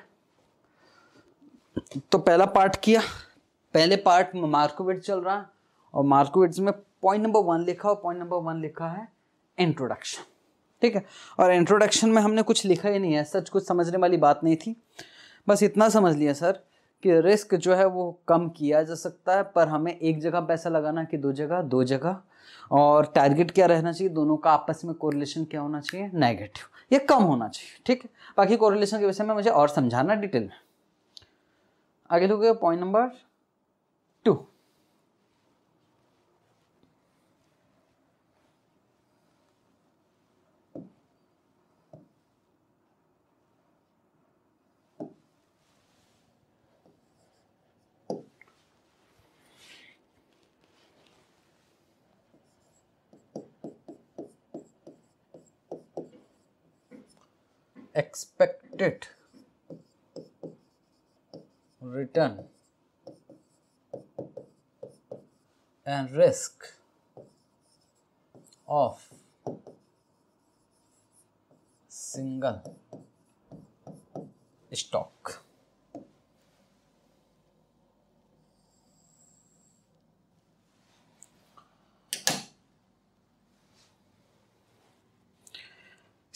तो पहला पार्ट किया पहले पार्ट में मार्कोविट चल रहा है और मार्कोविट में पॉइंट नंबर वन लिखा और पॉइंट नंबर वन लिखा है इंट्रोडक्शन ठीक है और इंट्रोडक्शन में हमने कुछ लिखा ही नहीं है सच कुछ समझने वाली बात नहीं थी बस इतना समझ लिया सर कि रिस्क जो है वो कम किया जा सकता है पर हमें एक जगह पैसा लगाना कि दो जगह दो जगह और टारगेट क्या रहना चाहिए दोनों का आपस में कोरिलेशन क्या होना चाहिए नेगेटिव ये कम होना चाहिए ठीक है बाकी कोरिलेशन के विषय में मुझे और समझाना डिटेल में आगे लोग point number expected return and risk of single stock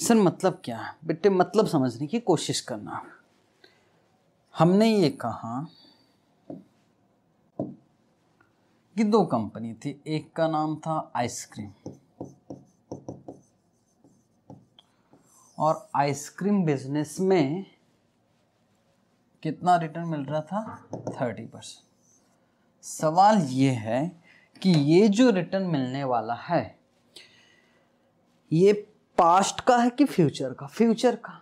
sir मतलब क्या है बेटे मतलब समझने की कोशिश करना हमने ये कहा कि दो कंपनी थी एक का नाम था आइसक्रीम और आइसक्रीम बिजनेस में कितना रिटर्न मिल रहा था थर्टी परसेंट सवाल ये है कि ये जो रिटर्न मिलने वाला है ये पास्ट का है कि फ्यूचर का फ्यूचर का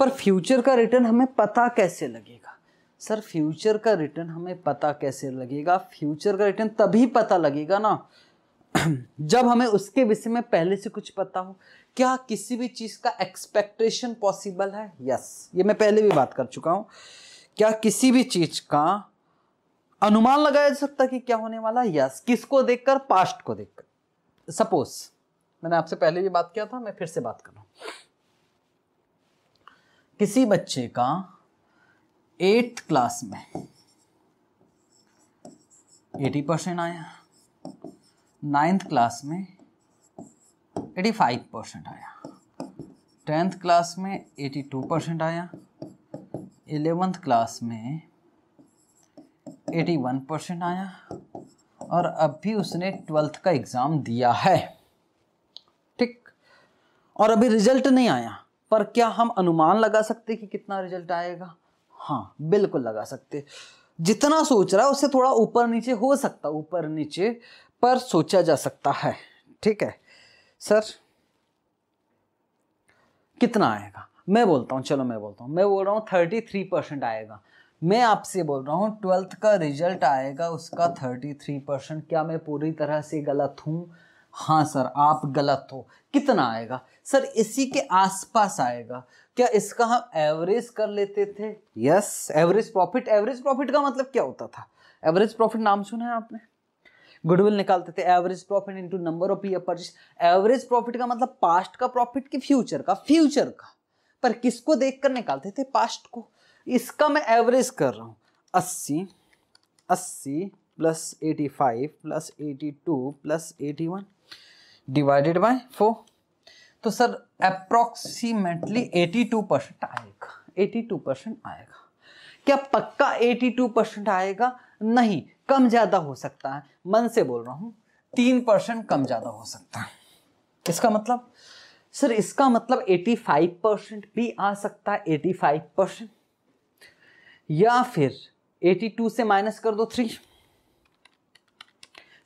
पर फ्यूचर का रिटर्न हमें पता कैसे लगेगा सर फ्यूचर का रिटर्न हमें पता कैसे लगेगा फ्यूचर का रिटर्न तभी पता लगेगा ना जब हमें उसके विषय में पहले से कुछ पता हो क्या किसी भी चीज़ का एक्सपेक्टेशन पॉसिबल है यस yes. ये मैं पहले भी बात कर चुका हूँ क्या किसी भी चीज़ का अनुमान लगाया जा सकता कि क्या होने वाला यस yes. किसको देखकर पास्ट को देखकर सपोज मैंने आपसे पहले भी बात किया था मैं फिर से बात कर रहा किसी बच्चे का एट्थ क्लास में एटी परसेंट आया नाइन्थ क्लास में एटी फाइव परसेंट आया टेंथ क्लास में एटी टू परसेंट आया एलेवेंथ क्लास में एटी वन परसेंट आया और अब भी उसने ट्वेल्थ का एग्ज़ाम दिया है और अभी रिजल्ट नहीं आया पर क्या हम अनुमान लगा सकते कि कितना रिजल्ट आएगा हाँ बिल्कुल लगा सकते जितना सोच रहा है उससे थोड़ा ऊपर नीचे हो सकता ऊपर नीचे पर सोचा जा सकता है ठीक है सर कितना आएगा मैं बोलता हूँ चलो मैं बोलता हूँ मैं बोल रहा हूँ थर्टी थ्री परसेंट आएगा मैं आपसे बोल रहा हूँ ट्वेल्थ का रिजल्ट आएगा उसका थर्टी थ्री परसेंट क्या मैं पूरी तरह से गलत हूँ हाँ सर आप गलत हो कितना आएगा सर इसी के आसपास आएगा क्या इसका हम एवरेज कर लेते थे yes average profit average profit का मतलब क्या होता था एवरेज प्रॉफिट नाम सुना है आपने गुडविल निकालते थे average profit into number of year purchase average profit का मतलब पास्ट का प्रॉफिट की फ्यूचर का फ्यूचर का पर किसको देखकर निकालते थे पास्ट को इसका मैं एवरेज कर रहा हूँ अस्सी अस्सी plus eighty five plus eighty two plus eighty one divided by four तो सर अप्रोक्सीमेटली 82 परसेंट आएगा 82 परसेंट आएगा क्या पक्का 82 परसेंट आएगा नहीं कम ज़्यादा हो सकता है मन से बोल रहा हूं तीन परसेंट कम ज़्यादा हो सकता है इसका मतलब सर इसका मतलब 85 परसेंट भी आ सकता है 85 परसेंट या फिर 82 से माइनस कर दो थ्री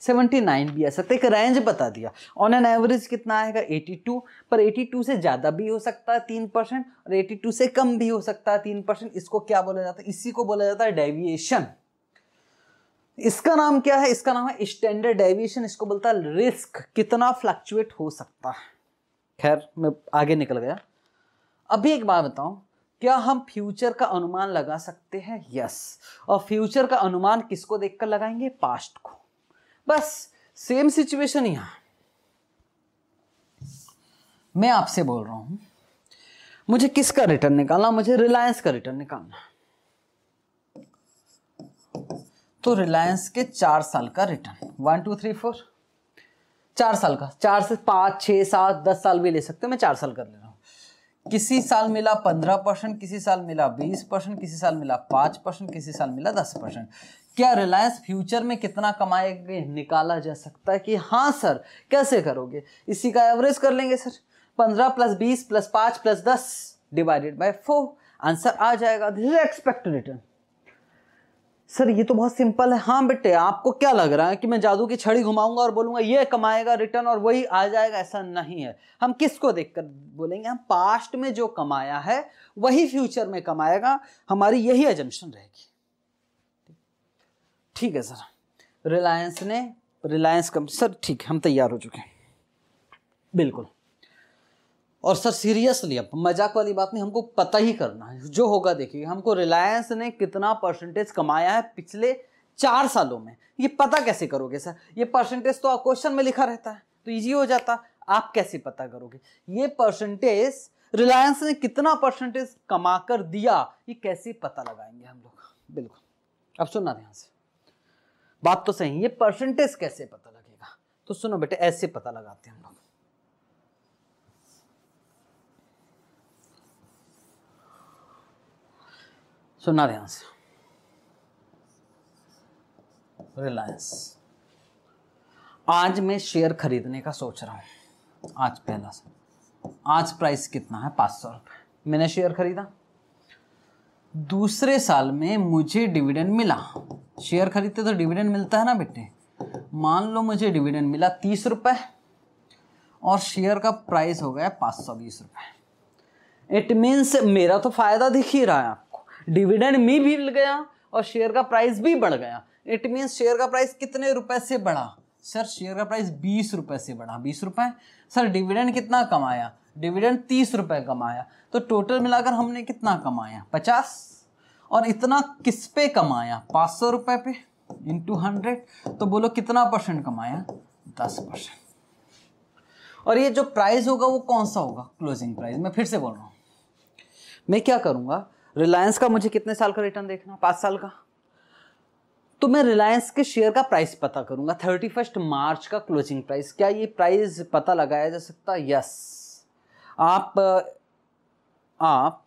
सेवेंटी नाइन भी आ सकता है एक रेंज बता दिया ऑन एन एवरेज कितना आएगा एटी टू पर एटी टू से ज़्यादा भी हो सकता है तीन परसेंट और एटी टू से कम भी हो सकता है तीन परसेंट इसको क्या बोला जाता है इसी को बोला जाता है डेविएशन इसका नाम क्या है इसका नाम है स्टैंडर्ड डेविएशन इसको बोलता है रिस्क कितना फ्लक्चुएट हो सकता है खैर मैं आगे निकल गया अभी एक बात बताऊं क्या हम फ्यूचर का अनुमान लगा सकते हैं यस और फ्यूचर का अनुमान किसको देखकर लगाएंगे पास्ट को बस सेम सिचुएशन यहां मैं आपसे बोल रहा हूं मुझे किसका रिटर्न निकालना मुझे रिलायंस का रिटर्न निकालना तो रिलायंस के चार साल का return one two three four चार साल का चार से पांच छह सात दस साल भी ले सकते हो मैं चार साल कर ले किसी साल मिला पंद्रह परसेंट किसी साल मिला बीस परसेंट किसी साल मिला पाँच परसेंट किसी साल मिला दस परसेंट क्या रिलायंस फ्यूचर में कितना कमाएंगे निकाला जा सकता है कि हाँ सर कैसे करोगे इसी का एवरेज कर लेंगे सर पंद्रह प्लस बीस प्लस पाँच प्लस दस डिवाइडेड बाय फोर आंसर आ जाएगा एक्सपेक्ट रिटर्न सर ये तो बहुत सिंपल है हाँ बेटे आपको क्या लग रहा है कि मैं जादू की छड़ी घुमाऊंगा और बोलूंगा ये कमाएगा रिटर्न और वही आ जाएगा ऐसा नहीं है हम किसको देखकर बोलेंगे हम पास्ट में जो कमाया है वही फ्यूचर में कमाएगा हमारी यही एजम्पन रहेगी ठीक है सर रिलायंस ने रिलायंस कम सर ठीक हम तैयार हो चुके हैं बिल्कुल और सर सीरियसली अब मजाक वाली बात नहीं हमको पता ही करना है जो होगा देखिए हमको रिलायंस ने कितना परसेंटेज कमाया है पिछले चार सालों में ये पता कैसे करोगे सर ये परसेंटेज तो आप क्वेश्चन में लिखा रहता है तो ईजी हो जाता आप कैसे पता करोगे ये परसेंटेज रिलायंस ने कितना परसेंटेज कमा कर दिया ये कैसे पता लगाएंगे हम लोग बिल्कुल अब सुनना ध्यान से बात तो सही ये परसेंटेज कैसे पता लगेगा तो सुनो बेटे ऐसे पता लगाते हैं हम लोग सुना ध्यान से रिलायंस आज मैं शेयर खरीदने का सोच रहा हूँ आज पहला से आज प्राइस कितना है पाँच सौ रुपये मैंने शेयर खरीदा दूसरे साल में मुझे डिविडेंड मिला शेयर खरीदते तो डिविडेंड मिलता है ना बेटे मान लो मुझे डिविडेंड मिला तीस रुपये और शेयर का प्राइस हो गया पाँच सौ बीस रुपये इट मीन्स मेरा तो फ़ायदा दिख ही रहा है डिविडेंड में भी मिल गया और शेयर का प्राइस भी बढ़ गया इट मीन शेयर का प्राइस कितने रुपए से बढ़ा सर शेयर का प्राइस बीस रुपए से बढ़ा बीस रुपए सर डिविडेंड कितना कमाया डिविडेंड तीस रुपए कमाया तो टोटल मिलाकर हमने कितना कमाया पचास और इतना किस पे कमाया पाँच सौ रुपए पे इंटू हंड्रेड तो बोलो कितना परसेंट कमाया दस परसेंट और ये जो प्राइस होगा वो कौन सा होगा क्लोजिंग प्राइस मैं फिर से बोल रहा हूँ मैं क्या करूँगा रिलायंस का मुझे कितने साल का रिटर्न देखना है पाँच साल का तो मैं रिलायंस के शेयर का प्राइस पता करूंगा थर्टी फर्स्ट मार्च का क्लोजिंग प्राइस क्या ये प्राइस पता लगाया जा सकता है यस आप आप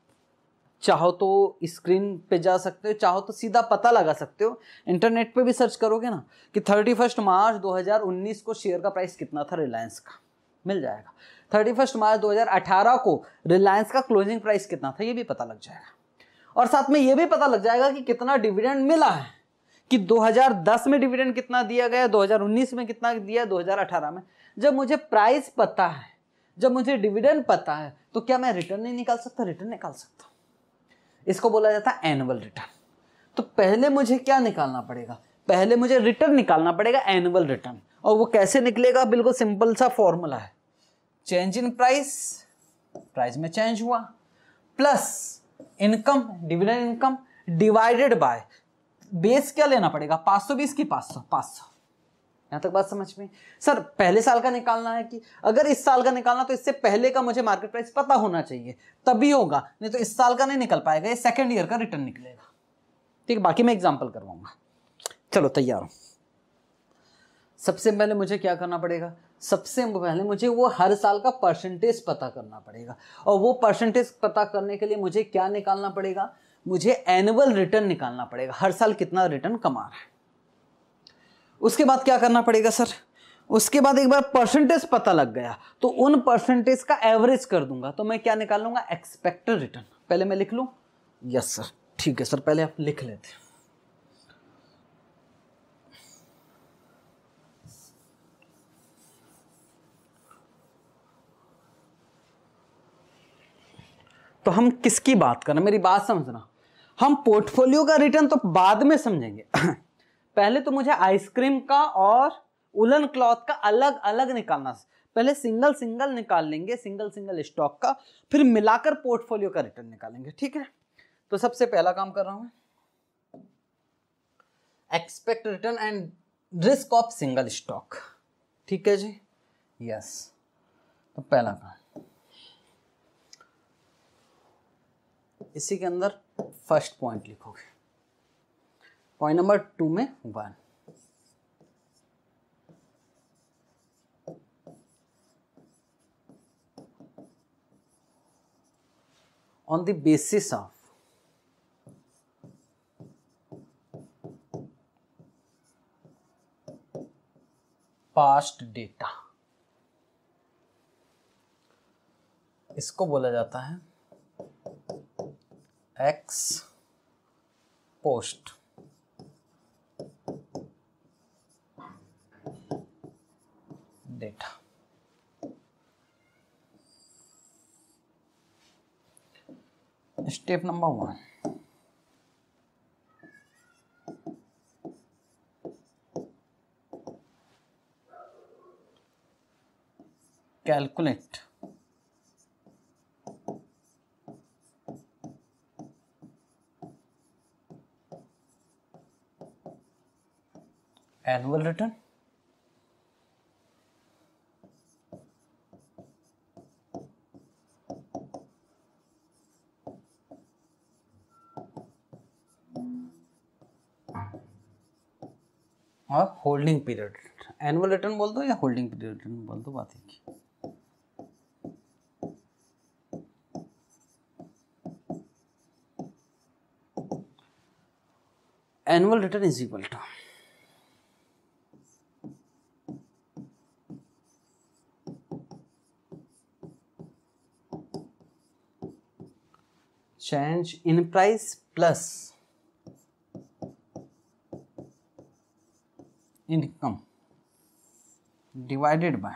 चाहो तो स्क्रीन पे जा सकते हो चाहो तो सीधा पता लगा सकते हो इंटरनेट पे भी सर्च करोगे ना कि थर्टी फर्स्ट मार्च 2019 को शेयर का प्राइस कितना था रिलायंस का मिल जाएगा थर्टी फर्स्ट मार्च 2018 को रिलायंस का क्लोजिंग प्राइस कितना था ये भी पता लग जाएगा और साथ में यह भी पता लग जाएगा कि कितना डिविडेंड मिला है कि 2010 में डिविडेंड कितना दिया गया 2019 में कितना दिया 2018 में जब मुझे प्राइस पता है जब मुझे डिविडेंड पता है तो क्या मैं रिटर्न नहीं निकाल सकता रिटर्न निकाल सकता इसको बोला जाता है एनुअल रिटर्न तो पहले मुझे क्या निकालना पड़ेगा पहले मुझे रिटर्न निकालना पड़ेगा एनुअल रिटर्न और वो कैसे निकलेगा बिल्कुल सिंपल सा फॉर्मूला है चेंज इन प्राइस प्राइस में चेंज हुआ plus income dividend income divided by base क्या लेना पड़ेगा पांच सौ बीस की पांच सौ पांच सौ यहां तक बात समझ में सर पहले साल का निकालना है कि अगर इस साल का निकालना तो इससे पहले का मुझे मार्केट प्राइस पता होना चाहिए तभी होगा नहीं तो इस साल का नहीं निकल पाएगा ये सेकेंड ईयर का रिटर्न निकलेगा ठीक है बाकी मैं एग्जाम्पल करवाऊंगा चलो तैयार हूं सबसे पहले मुझे क्या करना पड़ेगा सबसे पहले मुझे वो हर साल का परसेंटेज पता करना पड़ेगा और वो परसेंटेज पता करने के लिए मुझे क्या निकालना पड़ेगा मुझे एनुअल रिटर्न निकालना पड़ेगा हर साल कितना रिटर्न कमा रहा है उसके बाद क्या करना पड़ेगा सर उसके बाद एक बार परसेंटेज पता लग गया तो उन परसेंटेज का एवरेज कर दूंगा तो मैं क्या निकाल लूंगा एक्सपेक्टेड रिटर्न पहले मैं लिख लूँ यस सर ठीक है सर पहले आप लिख लेते हैं तो हम किसकी बात करें मेरी बात समझना हम पोर्टफोलियो का रिटर्न तो बाद में समझेंगे पहले तो मुझे आइसक्रीम का और उलन क्लॉथ का अलग अलग निकालना पहले सिंगल सिंगल निकाल लेंगे सिंगल सिंगल स्टॉक का फिर मिलाकर पोर्टफोलियो का रिटर्न निकालेंगे ठीक है तो सबसे पहला काम कर रहा हूं expect return and risk of single stock ठीक है जी यस तो पहला काम इसी के अंदर फर्स्ट पॉइंट लिखोगे पॉइंट नंबर टू में one on the basis of past data इसको बोला जाता है X post data step number one calculate annual return और होल्डिंग पीरियड एनुअल रिटर्न बोल दो या होल्डिंग पीरियड रिटर्न बोल दो बात एक annual return is equal to change in price plus income divided by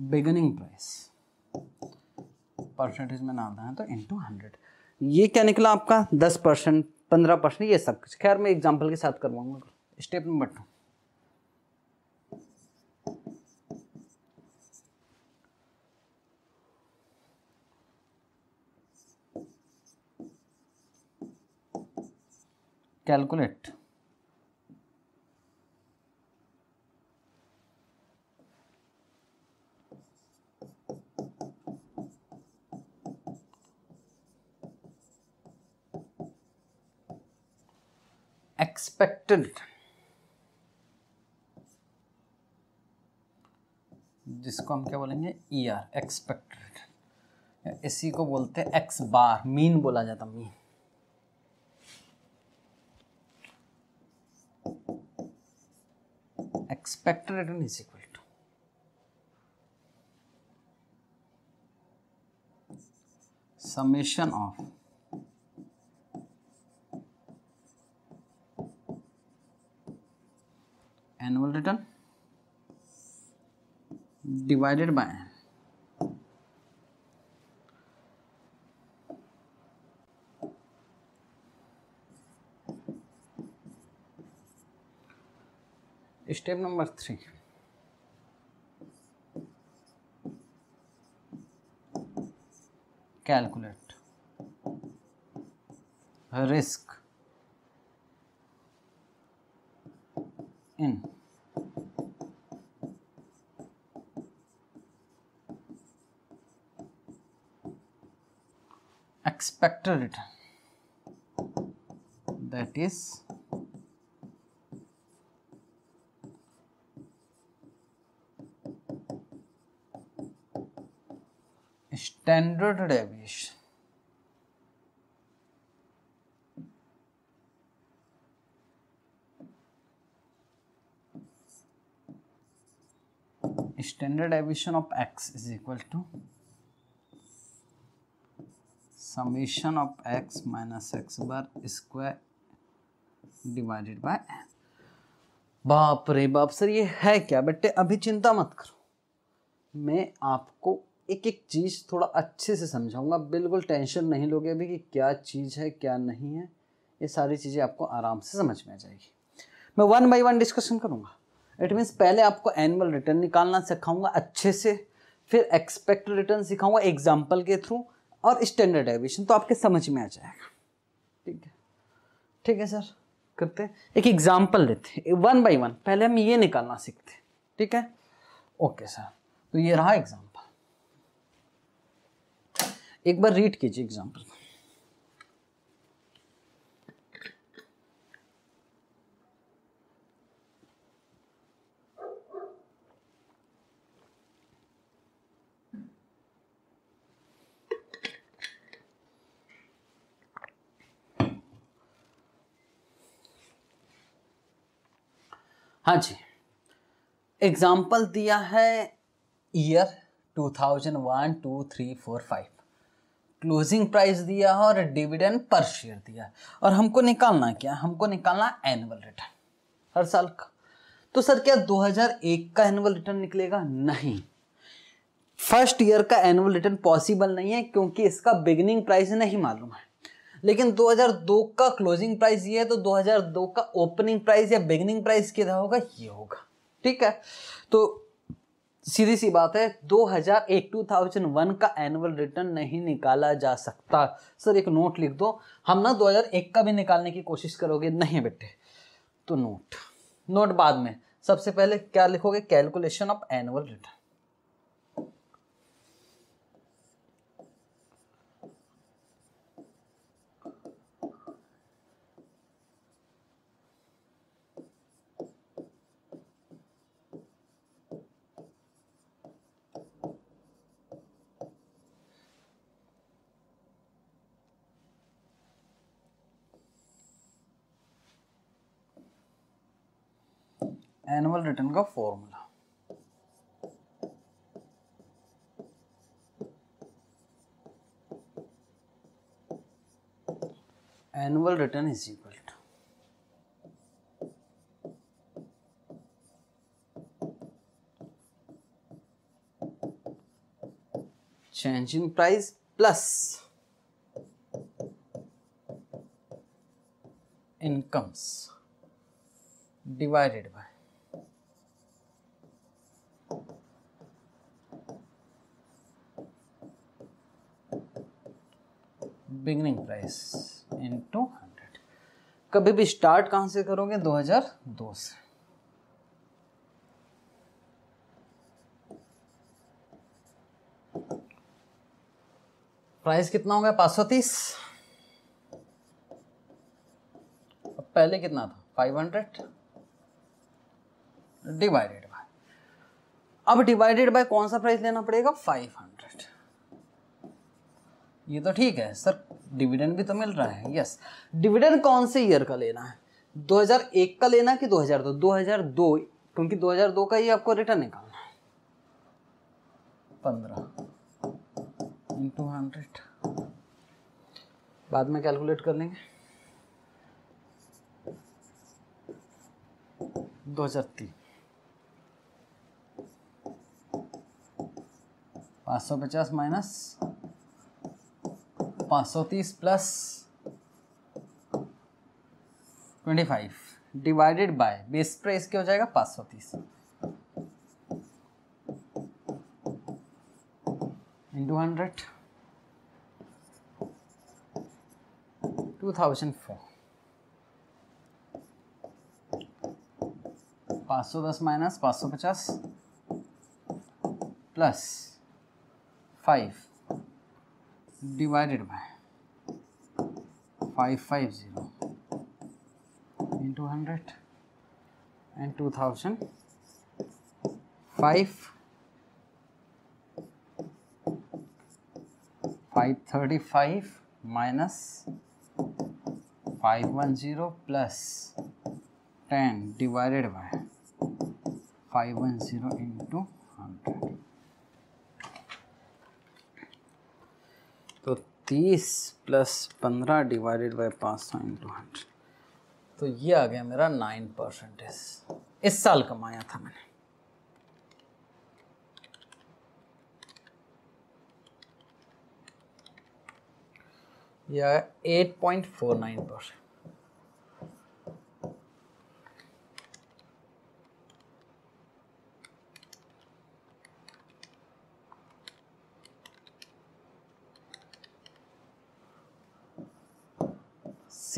beginning price percentage में नाम है तो इनटू हंड्रेड ये क्या निकला आपका दस परसेंट पंद्रह परसेंट ये सब कुछ खैर मैं एग्जांपल के साथ करवाऊंगा step number two calculate expected जिसको हम क्या बोलेंगे ई आर एक्सपेक्टेड इसी को बोलते हैं एक्स बार मीन बोला जाता mean expected return is equal to summation of annual return divided by step number 3 calculate risk in expected return that is standard deviation standard deviation of x is equal to summation of x minus x bar square divided by बाप रे बाप sir ये है क्या बेटे अभी चिंता मत करो मैं आपको एक एक चीज़ थोड़ा अच्छे से समझाऊंगा बिल्कुल टेंशन नहीं लोगे अभी कि क्या चीज़ है क्या नहीं है ये सारी चीज़ें आपको आराम से समझ में आ जाएगी मैं वन बाई वन डिस्कशन करूंगा इट मीन्स पहले आपको एनुअल रिटर्न निकालना सिखाऊंगा अच्छे से फिर एक्सपेक्ट रिटर्न सिखाऊंगा एग्जाम्पल के थ्रू और स्टैंडर्ड एविशन तो आपके समझ में आ जाएगा ठीक है ठीक है सर करते हैं एक एग्जाम्पल लेते हैं वन बाई वन पहले हम ये निकालना सीखते हैं ठीक है ओके सर तो ये रहा एग्जाम्पल एक बार रीड कीजिए एग्जाम्पल हाँ जी एग्जाम्पल दिया है year two thousand one two three four five closing price दिया है और डिविडेंड पर शेयर दिया है और हमको निकालना क्या हमको निकालना एनुअल रिटर्न हर साल का तो सर क्या 2001 का एनुअल रिटर्न निकलेगा नहीं फर्स्ट ईयर का एनुअल रिटर्न पॉसिबल नहीं है क्योंकि इसका बिगनिंग प्राइस नहीं मालूम है लेकिन 2002 का क्लोजिंग प्राइस ये है तो 2002 का ओपनिंग प्राइस या बिगनिंग प्राइस क्या होगा ये होगा ठीक है तो सीधी सी बात है 2001 2001 का एनुअल रिटर्न नहीं निकाला जा सकता सर एक नोट लिख दो हम ना 2001 का भी निकालने की कोशिश करोगे नहीं बेटे तो नोट नोट बाद में सबसे पहले क्या लिखोगे calculation of annual return annual return का formula annual return is equal change in price plus incomes divided by beginning price two hundred कभी भी स्टार्ट कहां से करोगे 2002 से प्राइस कितना हो गया सौ तीस पहले कितना था फाइव हंड्रेड डिवाइडेड बाय अब डिवाइडेड बाय कौन सा प्राइस लेना पड़ेगा फाइव हंड्रेड ये तो ठीक है सर डिविडेंड भी तो मिल रहा है यस डिविडेंड कौन से ईयर का लेना है 2001 का लेना कि 2002 2002 क्योंकि 2002 का ही आपको रिटर्न निकालना है पंद्रह इंटू हंड्रेड बाद में कैलकुलेट कर लेंगे 2003 550 माइनस पाँच सौ तीस plus twenty five divided by base price क्या हो जाएगा पाँच सौ तीस into hundred two thousand four पाँच सौ दस माइनस पाँच सौ पचास plus five divided by five five zero into hundred and two thousand five five thirty five minus five one zero plus ten divided by five one zero into तीस plus पंद्रह divided by पाँच सौ into hundred तो ये आ गया मेरा nine percentage इस साल कमाया था मैंने यह eight point four nine percent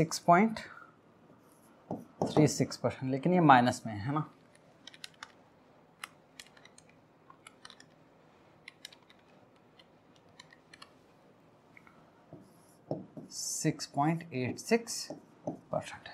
six point three six percent लेकिन ये माइनस में है ना six point eight six percent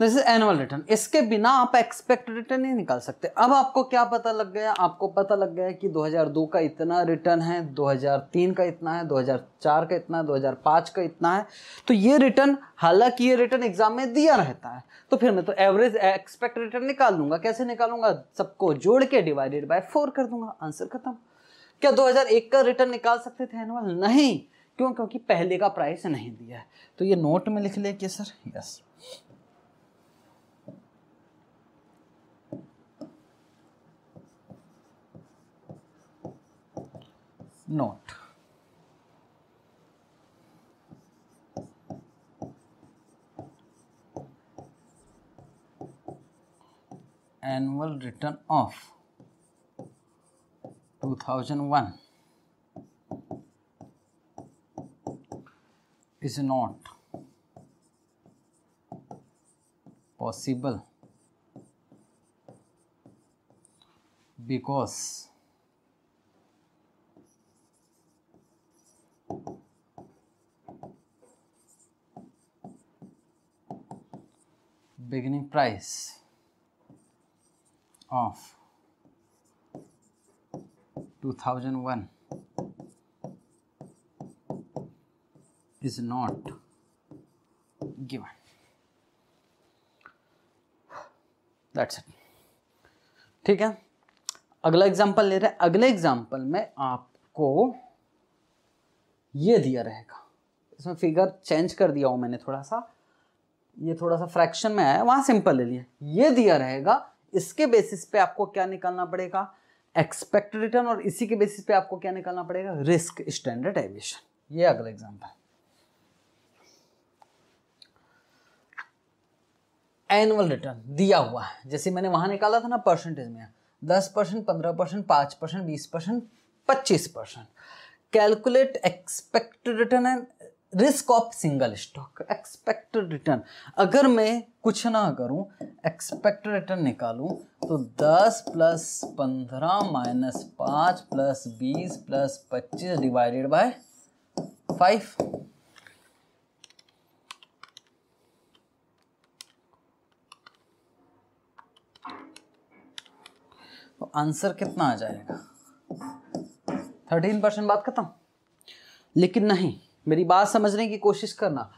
this is annual return इसके बिना आप एक्सपेक्ट रिटर्न नहीं निकाल सकते अब आपको क्या पता लग गया आपको पता लग गया कि 2002 का इतना रिटर्न है 2003 का इतना है 2004 का इतना है 2005 का इतना है तो ये रिटर्न हालांकि ये रिटर्न एग्जाम में दिया रहता है तो फिर मैं तो एवरेज एक्सपेक्ट रिटर्न निकाल लूंगा कैसे निकालूंगा सबको जोड़ के डिवाइडेड बाय फोर कर दूंगा आंसर खत्म क्या 2001 का रिटर्न निकाल सकते थे एनुअल नहीं क्यों क्योंकि पहले का प्राइस नहीं दिया है तो ये नोट में लिख ले sir yes not. Annual return of 2001 is not possible because beginning price of 2001 is not given that's it ठीक है अगला एग्जांपल ले रहे हैं अगले एग्जांपल में आपको ये दिया रहेगा इसमें फिगर चेंज कर दिया हूँ मैंने थोड़ा सा ये थोड़ा सा फ्रैक्शन में आया वहाँ सिंपल ले लिया ये दिया रहेगा इसके बेसिस पे आपको क्या निकालना पड़ेगा एक्सपेक्टेड रिटर्न और इसी के बेसिस पे आपको क्या निकालना पड़ेगा रिस्क स्टैंडर्ड एविएशन ये अगला एग्जाम्पल एनुअल रिटर्न दिया हुआ है जैसे मैंने वहां निकाला था ना परसेंटेज में दस परसेंट पंद्रह परसेंट पांच परसेंट बीस परसेंट पच्चीस percent calculate expected return and risk of single stock expected return अगर मैं कुछ ना करूं एक्सपेक्टेड रिटर्न निकालूं तो 10 प्लस पंद्रह माइनस पांच प्लस बीस प्लस पच्चीस डिवाइडेड बाय फाइव तो आंसर कितना आ जाएगा थर्टीन परसेंट बात खत्म लेकिन नहीं मेरी बात समझने की कोशिश करना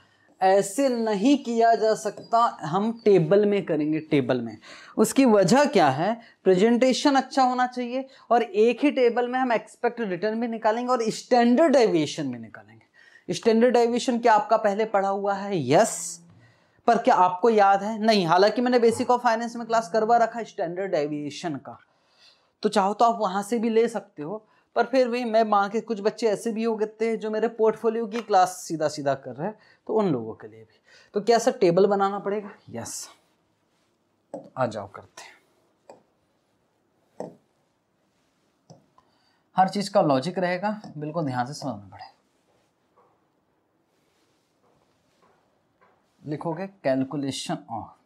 ऐसे नहीं किया जा सकता हम टेबल में करेंगे टेबल में उसकी वजह क्या है प्रेजेंटेशन अच्छा होना चाहिए और एक ही टेबल में हम एक्सपेक्ट रिटर्न भी निकालेंगे और स्टैंडर्ड डेविएशन भी निकालेंगे स्टैंडर्ड डेविएशन क्या आपका पहले पढ़ा हुआ है यस पर क्या आपको याद है नहीं हालांकि मैंने बेसिक ऑफ फाइनेंस में क्लास करवा रखा स्टैंडर्ड एविएशन का तो चाहो तो आप वहां से भी ले सकते हो पर फिर भी मैं मां के कुछ बच्चे ऐसे भी हो गए हैं जो मेरे पोर्टफोलियो की क्लास सीधा सीधा कर रहे हैं तो उन लोगों के लिए भी तो क्या सर टेबल बनाना पड़ेगा यस आ जाओ करते हैं हर चीज़ का लॉजिक रहेगा बिल्कुल ध्यान से समझना पड़ेगा लिखोगे calculation of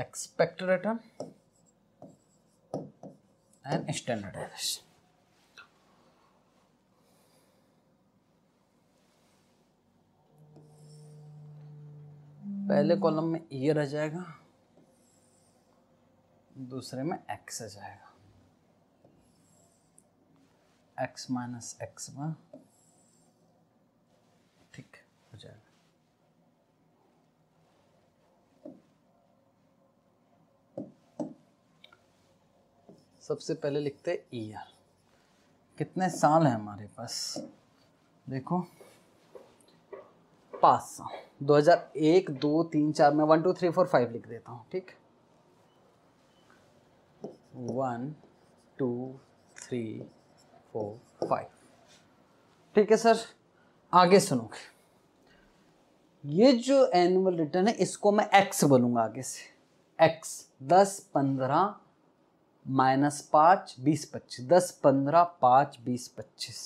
expected return and standard errors. पहले कॉलम में ये e रह जाएगा दूसरे में एक्स आ जाएगा एक्स माइनस एक्स वन सबसे पहले लिखते हैं ईयर e कितने साल हैं हमारे पास देखो पाँच साल दो हजार एक दो तीन चार मैं one two three four five लिख देता हूँ ठीक one two three four five ठीक है सर आगे सुनोगे ये जो एनुअल रिटर्न है इसको मैं एक्स बोलूंगा आगे से एक्स दस पंद्रह माइनस पाँच बीस पच्चीस दस पंद्रह पाँच बीस पच्चीस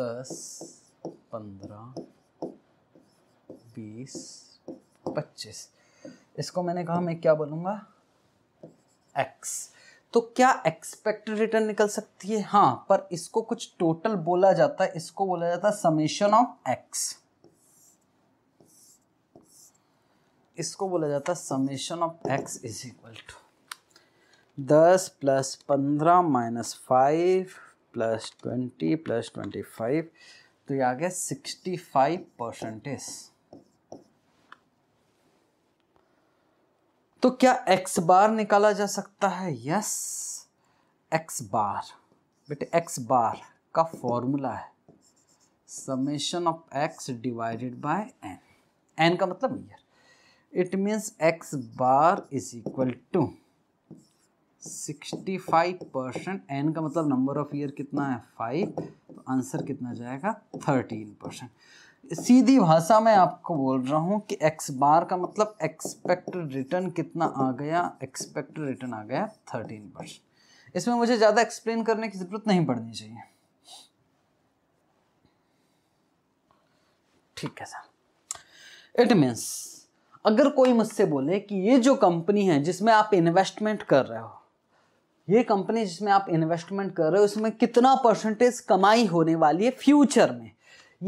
दस पंद्रह बीस पच्चीस इसको मैंने कहा मैं क्या बोलूंगा एक्स तो क्या एक्सपेक्टेड रिटर्न निकल सकती है हाँ पर इसको कुछ टोटल बोला जाता है इसको बोला जाता है समेशन ऑफ एक्स इसको बोला जाता है summation of x is equal to दस प्लस पंद्रह minus five plus twenty plus twenty five तो ये आ गया सिक्सटी फाइव परसेंटेज तो क्या एक्स बार निकाला जा सकता है यस एक्स बार बेटे एक्स बार का फॉर्मूला है summation of X divided by N N का मतलब year it means X bar is equal to sixty five percent N का मतलब नंबर ऑफ ईयर कितना है फाइव तो आंसर कितना जाएगा थर्टीन परसेंट सीधी भाषा में आपको बोल रहा हूँ कि एक्स बार का मतलब एक्सपेक्टेड रिटर्न कितना आ गया एक्सपेक्टेड रिटर्न आ गया थर्टीन परसेंट इसमें मुझे ज़्यादा एक्सप्लेन करने की ज़रूरत नहीं पड़नी चाहिए ठीक है सर इट मीन्स अगर कोई मुझसे बोले कि ये जो कंपनी है जिसमें आप इन्वेस्टमेंट कर रहे हो ये कंपनी जिसमें आप इन्वेस्टमेंट कर रहे हो उसमें कितना परसेंटेज कमाई होने वाली है फ्यूचर में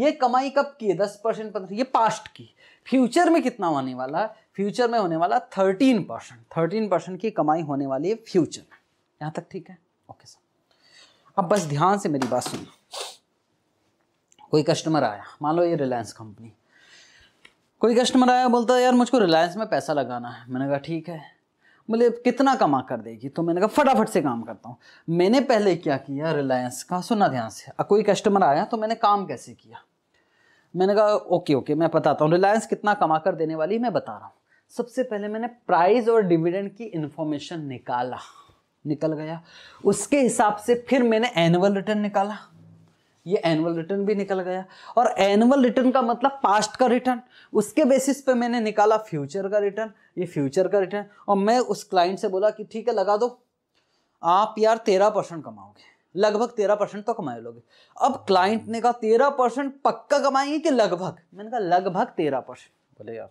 ये कमाई कब की है दस परसेंट पंद्रह ये पास्ट की फ्यूचर में कितना होने वाला है फ्यूचर में होने वाला थर्टीन परसेंट थर्टीन परसेंट की कमाई होने वाली है फ्यूचर में यहाँ तक ठीक है ओके सर अब बस ध्यान से मेरी बात सुनो कोई कस्टमर आया मान लो ये रिलायंस कंपनी कोई कस्टमर आया बोलता है यार मुझको रिलायंस में पैसा लगाना है मैंने कहा ठीक है बोले कितना कमा कर देगी तो मैंने कहा फटाफट से काम करता हूँ मैंने पहले क्या किया रिलायंस का सुना ध्यान से कोई कस्टमर आया तो मैंने काम कैसे किया मैंने कहा ओके ओके मैं बताता हूँ रिलायंस कितना कमा कर देने वाली मैं बता रहा हूँ सबसे पहले मैंने प्राइस और डिविडेंड की इन्फॉर्मेशन निकाला निकल गया उसके हिसाब से फिर मैंने एनुअल रिटर्न निकाला ये एनुअल रिटर्न भी निकल गया और एनुअल रिटर्न का मतलब पास्ट का रिटर्न उसके बेसिस पे मैंने निकाला फ्यूचर का रिटर्न ये फ्यूचर का रिटर्न और मैं उस क्लाइंट से बोला कि ठीक है लगा दो आप यार तेरह परसेंट कमाओगे लगभग तेरह परसेंट तो कमाए लोगे अब क्लाइंट ने कहा तेरह परसेंट पक्का कमाएंगे कि लगभग मैंने कहा लगभग तेरह परसेंट बोले यार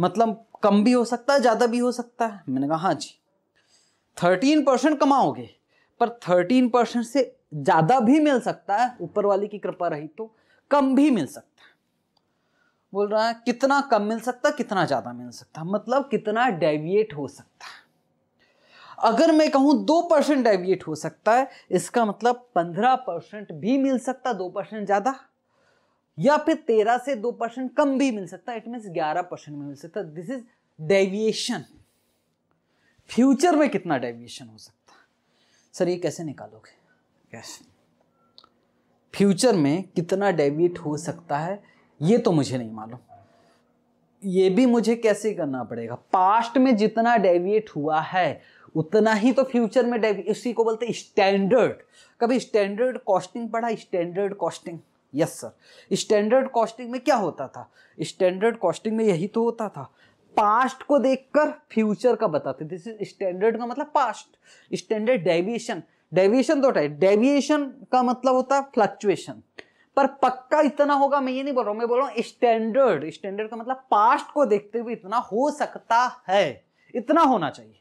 मतलब कम भी हो सकता है ज़्यादा भी हो सकता है मैंने कहा हाँ जी थर्टीन परसेंट कमाओगे पर थर्टीन परसेंट से ज़्यादा भी मिल सकता है ऊपर वाले की कृपा रही तो कम भी मिल सकता बोल रहा है कितना कम मिल सकता कितना ज़्यादा मिल सकता मतलब कितना डेविएट हो सकता है अगर मैं कहूं दो परसेंट डेविएट हो सकता है इसका मतलब पंद्रह परसेंट भी मिल सकता दो परसेंट ज़्यादा या फिर तेरह से दो परसेंट कम भी मिल सकता है इट मीन ग्यारह परसेंट में मिल सकता है दिस इज डेविएशन फ्यूचर में कितना डेविएशन हो सकता सर ये कैसे निकालोगे कैसे फ्यूचर में कितना डेविएट हो सकता है ये तो मुझे नहीं मालूम ये भी मुझे कैसे करना पड़ेगा पास्ट में जितना डेविएट हुआ है उतना ही तो फ्यूचर में डेवी इसी को बोलते स्टैंडर्ड कभी स्टैंडर्ड कॉस्टिंग पढ़ा standard costing yes sir standard costing में क्या होता था स्टैंडर्ड कॉस्टिंग में यही तो होता था पास्ट को देखकर फ्यूचर का बताते दिस इज स्टैंडर्ड का मतलब पास्ट स्टैंडर्ड डेविएशन डेविएशन तो होता है डेविएशन का मतलब होता है फ्लक्चुएशन पर पक्का इतना होगा मैं ये नहीं बोल रहा हूं मैं बोल रहा हूं स्टैंडर्ड स्टैंडर्ड का मतलब पास्ट को देखते हुए इतना हो सकता है इतना होना चाहिए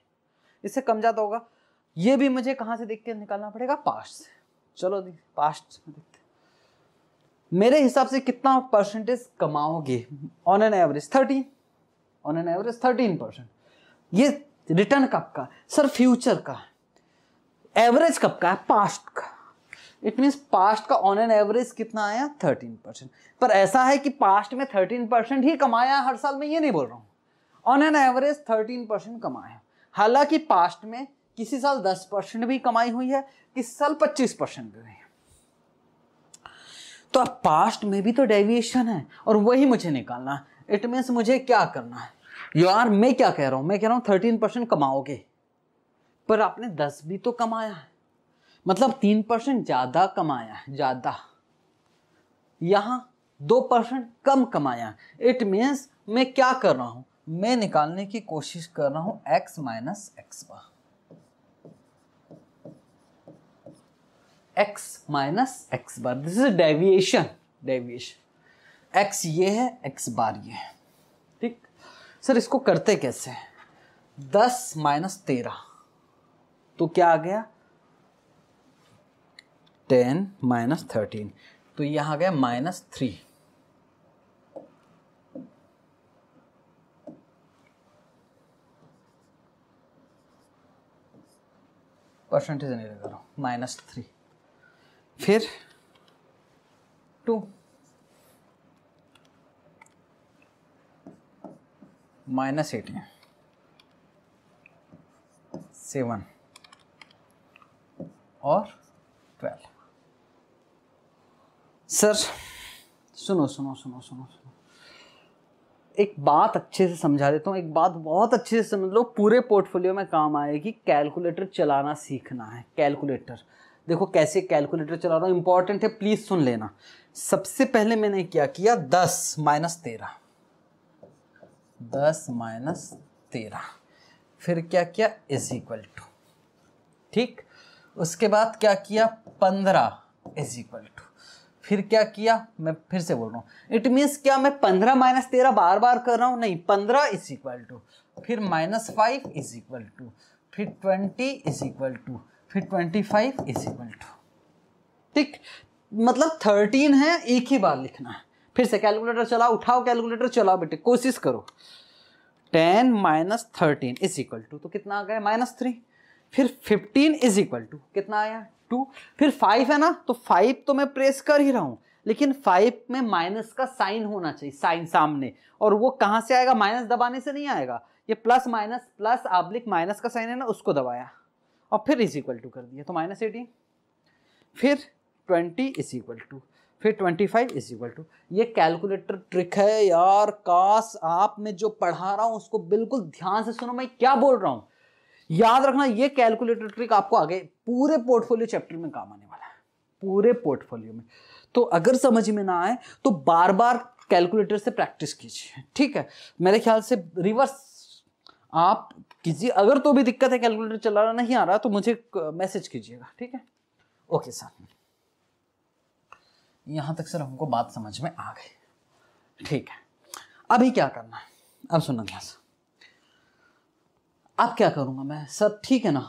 इससे कम ज़्यादा होगा ये भी मुझे कहां से देख के निकालना पड़ेगा पास्ट से चलो पास्ट देखते मेरे हिसाब से कितना परसेंटेज कमाओगे on an average thirteen on an average thirteen percent ये रिटर्न कब का सर फ्यूचर का एवरेज कब का है पास्ट का इट मीन्स पास्ट का ऑन एन एवरेज कितना आया थर्टीन परसेंट पर ऐसा है कि पास्ट में थर्टीन परसेंट ही कमाया हर साल में ये नहीं बोल रहा हूँ on an average thirteen percent कमाया हालांकि पास्ट में किसी साल दस परसेंट भी कमाई हुई है किसी साल पच्चीस परसेंट भी हुई है तो अब पास्ट में भी तो डेविएशन है और वही मुझे निकालना है इट मीन्स मुझे क्या करना है यार मैं क्या कह रहा हूँ मैं कह रहा हूँ थर्टीन परसेंट कमाओगे पर आपने दस भी तो कमाया है मतलब तीन परसेंट ज़्यादा कमाया है ज़्यादा यहां दो परसेंट कम कमाया है इट मीन्स मैं क्या कर रहा हूं मैं निकालने की कोशिश कर रहा हूं X minus x bar x minus x bar this is deviation deviation X ये है एक्स बार ये है ठीक सर इसको करते कैसे दस माइनस तेरह तो क्या आ गया टेन माइनस थर्टीन तो ये आ गया माइनस थ्री परसेंटेज नहीं लगा रहा हूँ माइनस थ्री फिर टू माइनस एट है सेवन और ट्वेल्व सर सुनो सुनो सुनो सुनो सुनो एक बात अच्छे से समझा देता हूँ एक बात बहुत अच्छे से समझ लो पूरे पोर्टफोलियो में काम आएगी कैलकुलेटर चलाना सीखना है कैलकुलेटर देखो कैसे कैलकुलेटर चला रहा हूँ इंपॉर्टेंट है प्लीज़ सुन लेना सबसे पहले मैंने क्या किया दस माइनस तेरह दस माइनस तेरह फिर क्या किया इज इक्वल टू ठीक उसके बाद क्या किया पंद्रह इज इक्वल टू फिर क्या किया मैं फिर से बोल रहा हूँ इट मीन्स क्या मैं पंद्रह माइनस तेरह बार बार कर रहा हूँ नहीं पंद्रह इज इक्वल टू फिर minus five is equal to फिर ट्वेंटी इज इक्वल टू फिर twenty five is equal to ठीक मतलब थर्टीन है एक ही बार लिखना है फिर से कैलकुलेटर चलाओ उठाओ कैलकुलेटर चलाओ बेटे कोशिश करो ten minus thirteen is equal to तो कितना आ गया माइनस थ्री फिर फिफ्टीन इज इक्वल टू कितना आया टू फिर फाइव है ना तो फाइव तो मैं प्रेस कर ही रहा हूं लेकिन फाइव में माइनस का साइन होना चाहिए साइन सामने और वो कहां से आएगा माइनस दबाने से नहीं आएगा ये plus minus plus oblique minus का साइन है ना उसको दबाया और फिर इज इक्वल टू कर दिया तो माइनस एटीन फिर ट्वेंटी इज इक्वल टू फिर twenty five is equal to ये कैलकुलेटर ट्रिक है यार काश आप में जो पढ़ा रहा हूँ उसको बिल्कुल ध्यान से सुनो मैं क्या बोल रहा हूँ याद रखना ये कैलकुलेटर ट्रिक आपको आगे पूरे पोर्टफोलियो चैप्टर में काम आने वाला है पूरे पोर्टफोलियो में तो अगर समझ में ना आए तो बार बार कैलकुलेटर से प्रैक्टिस कीजिए ठीक है मेरे ख्याल से रिवर्स आप कीजिए अगर तो भी दिक्कत है कैलकुलेटर चलाना नहीं आ रहा तो मुझे मैसेज कीजिएगा ठीक है ओके सर यहां तक सर हमको बात समझ में आ गई ठीक है अभी क्या करना है अब सुनना ध्यान सर अब क्या करूँगा मैं सर ठीक है ना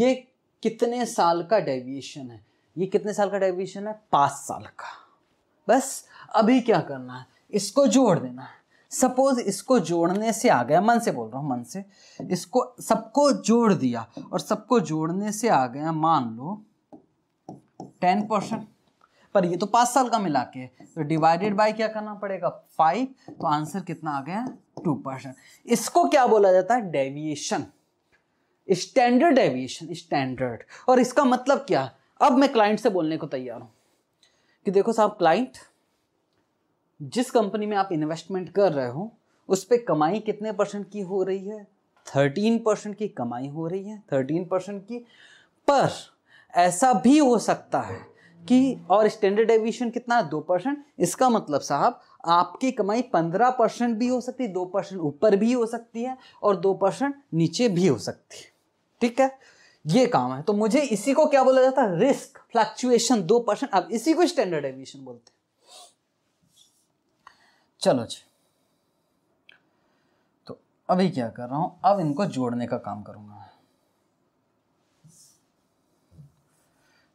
ये कितने साल का डेविएशन है ये कितने साल का डेविएशन है पाँच साल का बस अभी क्या करना है इसको जोड़ देना है सपोज इसको जोड़ने से आ गया मन से बोल रहा हूँ मन से इसको सबको जोड़ दिया और सबको जोड़ने से आ गया मान लो टेन परसेंट पर ये तो पांच साल का मिला के तो डिवाइडेड बाय क्या करना पड़ेगा फाइव तो आंसर कितना आ गया टू परसेंट इसको क्या बोला जाता है डेविएशन स्टैंडर्ड डेविएशन स्टैंडर्ड और इसका मतलब क्या अब मैं क्लाइंट से बोलने को तैयार हूं कि देखो साहब क्लाइंट जिस कंपनी में आप इन्वेस्टमेंट कर रहे हो उस पर कमाई कितने परसेंट की हो रही है थर्टीन परसेंट की कमाई हो रही है थर्टीन परसेंट की पर ऐसा भी हो सकता है कि और स्टैंडर्ड डेविएशन कितना दो परसेंट इसका मतलब साहब आपकी कमाई पंद्रह परसेंट भी हो सकती है दो परसेंट ऊपर भी हो सकती है और दो परसेंट नीचे भी हो सकती है ठीक है ये काम है तो मुझे इसी को क्या बोला जाता है रिस्क फ्लक्चुएशन दो परसेंट अब इसी को स्टैंडर्ड डेविएशन बोलते हैं चलो जी तो अभी क्या कर रहा हूं अब इनको जोड़ने का काम करूंगा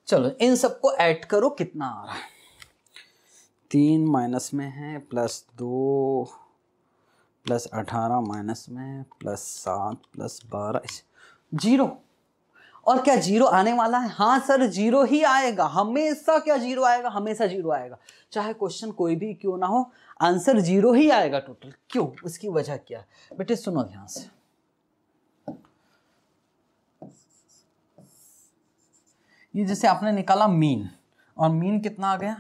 चलो इन सबको ऐड करो कितना आ रहा है तीन माइनस में है प्लस दो प्लस अठारह माइनस में प्लस सात प्लस बारह जीरो और क्या जीरो आने वाला है हाँ सर जीरो ही आएगा हमेशा क्या जीरो आएगा हमेशा जीरो आएगा चाहे क्वेश्चन कोई भी क्यों ना हो आंसर जीरो ही आएगा टोटल क्यों उसकी वजह क्या है बेटे सुनो ध्यान से ये जैसे आपने निकाला मीन और मीन कितना आ गया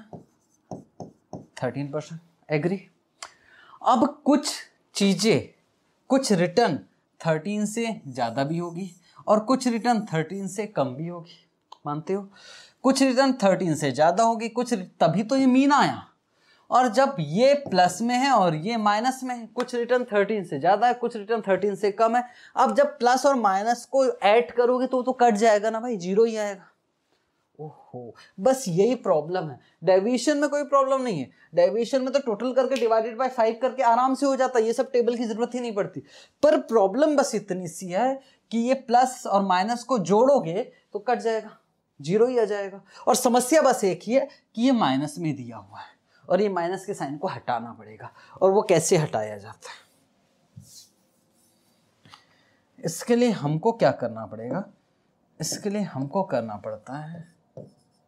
थर्टीन परसेंट एग्री अब कुछ चीज़ें कुछ रिटर्न थर्टीन से ज़्यादा भी होगी और कुछ रिटर्न थर्टीन से कम भी होगी मानते हो कुछ रिटर्न थर्टीन से ज़्यादा होगी कुछ तभी तो ये मीन आया और जब ये प्लस में है और ये माइनस में है कुछ रिटर्न थर्टीन से ज़्यादा है कुछ रिटर्न थर्टीन से कम है अब जब प्लस और माइनस को ऐड करोगे तो तो कट जाएगा ना भाई जीरो ही आएगा ओहो बस यही प्रॉब्लम है डेविएशन में कोई प्रॉब्लम नहीं है डेविएशन में तो टोटल करके डिवाइडेड बाय फाइव करके आराम से हो जाता है ये सब टेबल की जरूरत ही नहीं पड़ती पर प्रॉब्लम बस इतनी सी है कि ये प्लस और माइनस को जोड़ोगे तो कट जाएगा जीरो ही आ जाएगा और समस्या बस एक ही है कि ये माइनस में दिया हुआ है और ये माइनस के साइन को हटाना पड़ेगा और वो कैसे हटाया जाता है इसके लिए हमको क्या करना पड़ेगा इसके लिए हमको करना पड़ता है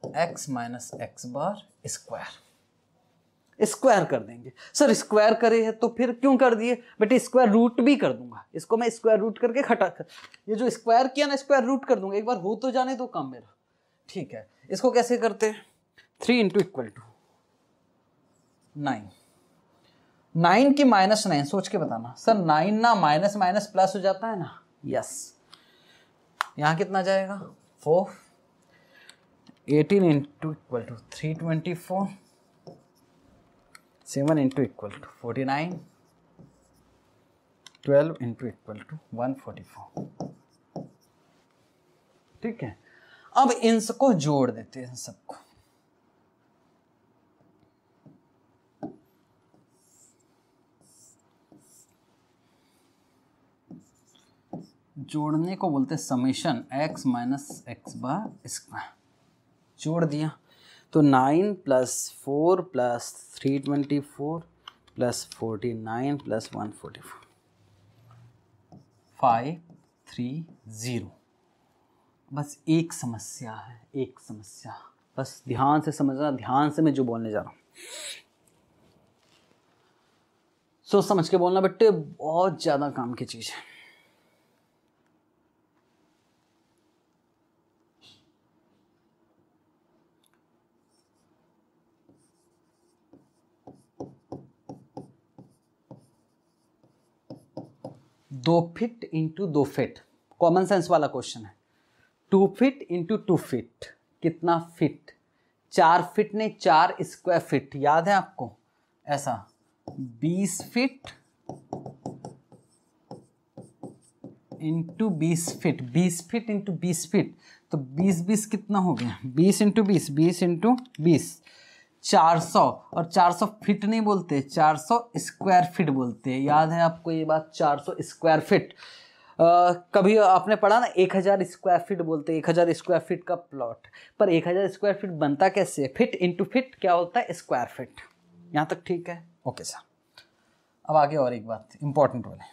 X minus x bar square square कर देंगे सर स्क्वायर करे है तो फिर क्यों कर दिए बेटे स्क्वायर रूट भी कर दूंगा इसको मैं स्क्वायर रूट करके खटा कर ये जो स्क्वायर किया ना स्क्वायर रूट कर दूंगा एक बार हो तो जाने दो तो काम मेरा ठीक है इसको कैसे करते हैं three into equal to nine nine की माइनस नाइन सोच के बताना सर नाइन ना माइनस माइनस प्लस हो जाता है ना यस यहां कितना जाएगा four eighteen into equal to three twenty four seven into equal to forty nine twelve into equal to one forty four ठीक है अब इन सबको जोड़ देते हैं सबको जोड़ने को बोलते हैं summation x minus x bar square जोड़ दिया तो nine plus four plus three twenty four plus forty nine plus one forty four five three zero बस एक समस्या है एक समस्या बस ध्यान से समझना ध्यान से मैं जो बोलने जा रहा हूँ सोच समझ के बोलना बट बहुत ज़्यादा काम की चीज़ है दो फिट इंटू दो फिट कॉमन सेंस वाला क्वेश्चन है two feet into two feet कितना फिट चार फिट ने चार स्क्वायर फिट याद है आपको ऐसा बीस फिट इंटू बीस फिट बीस फिट इंटू बीस फिट तो बीस बीस कितना हो गया बीस इंटू बीस बीस इंटू बीस 400 और 400 फीट नहीं बोलते 400 स्क्वायर फीट बोलते हैं याद है आपको ये बात 400 स्क्वायर फीट Uh, कभी आपने पढ़ा ना एक हज़ार स्क्वायर फीट बोलते एक हज़ार स्क्वायर फीट का प्लॉट पर एक हज़ार स्क्वायर फीट बनता कैसे फिट इंटू फिट क्या होता है स्क्वायर फिट यहाँ तक ठीक है ओके सर अब आगे और एक बात इंपॉर्टेंट बोले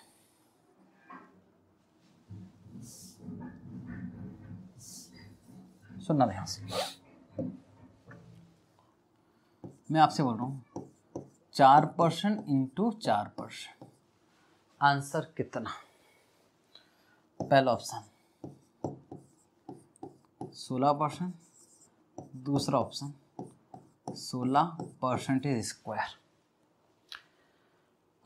सुनना ध्यान से मैं आपसे बोल रहा हूँ चार परसेंट इंटू चार परसेंट आंसर कितना पहला ऑप्शन सोलह परसेंट दूसरा ऑप्शन सोलह परसेंटेज स्क्वायर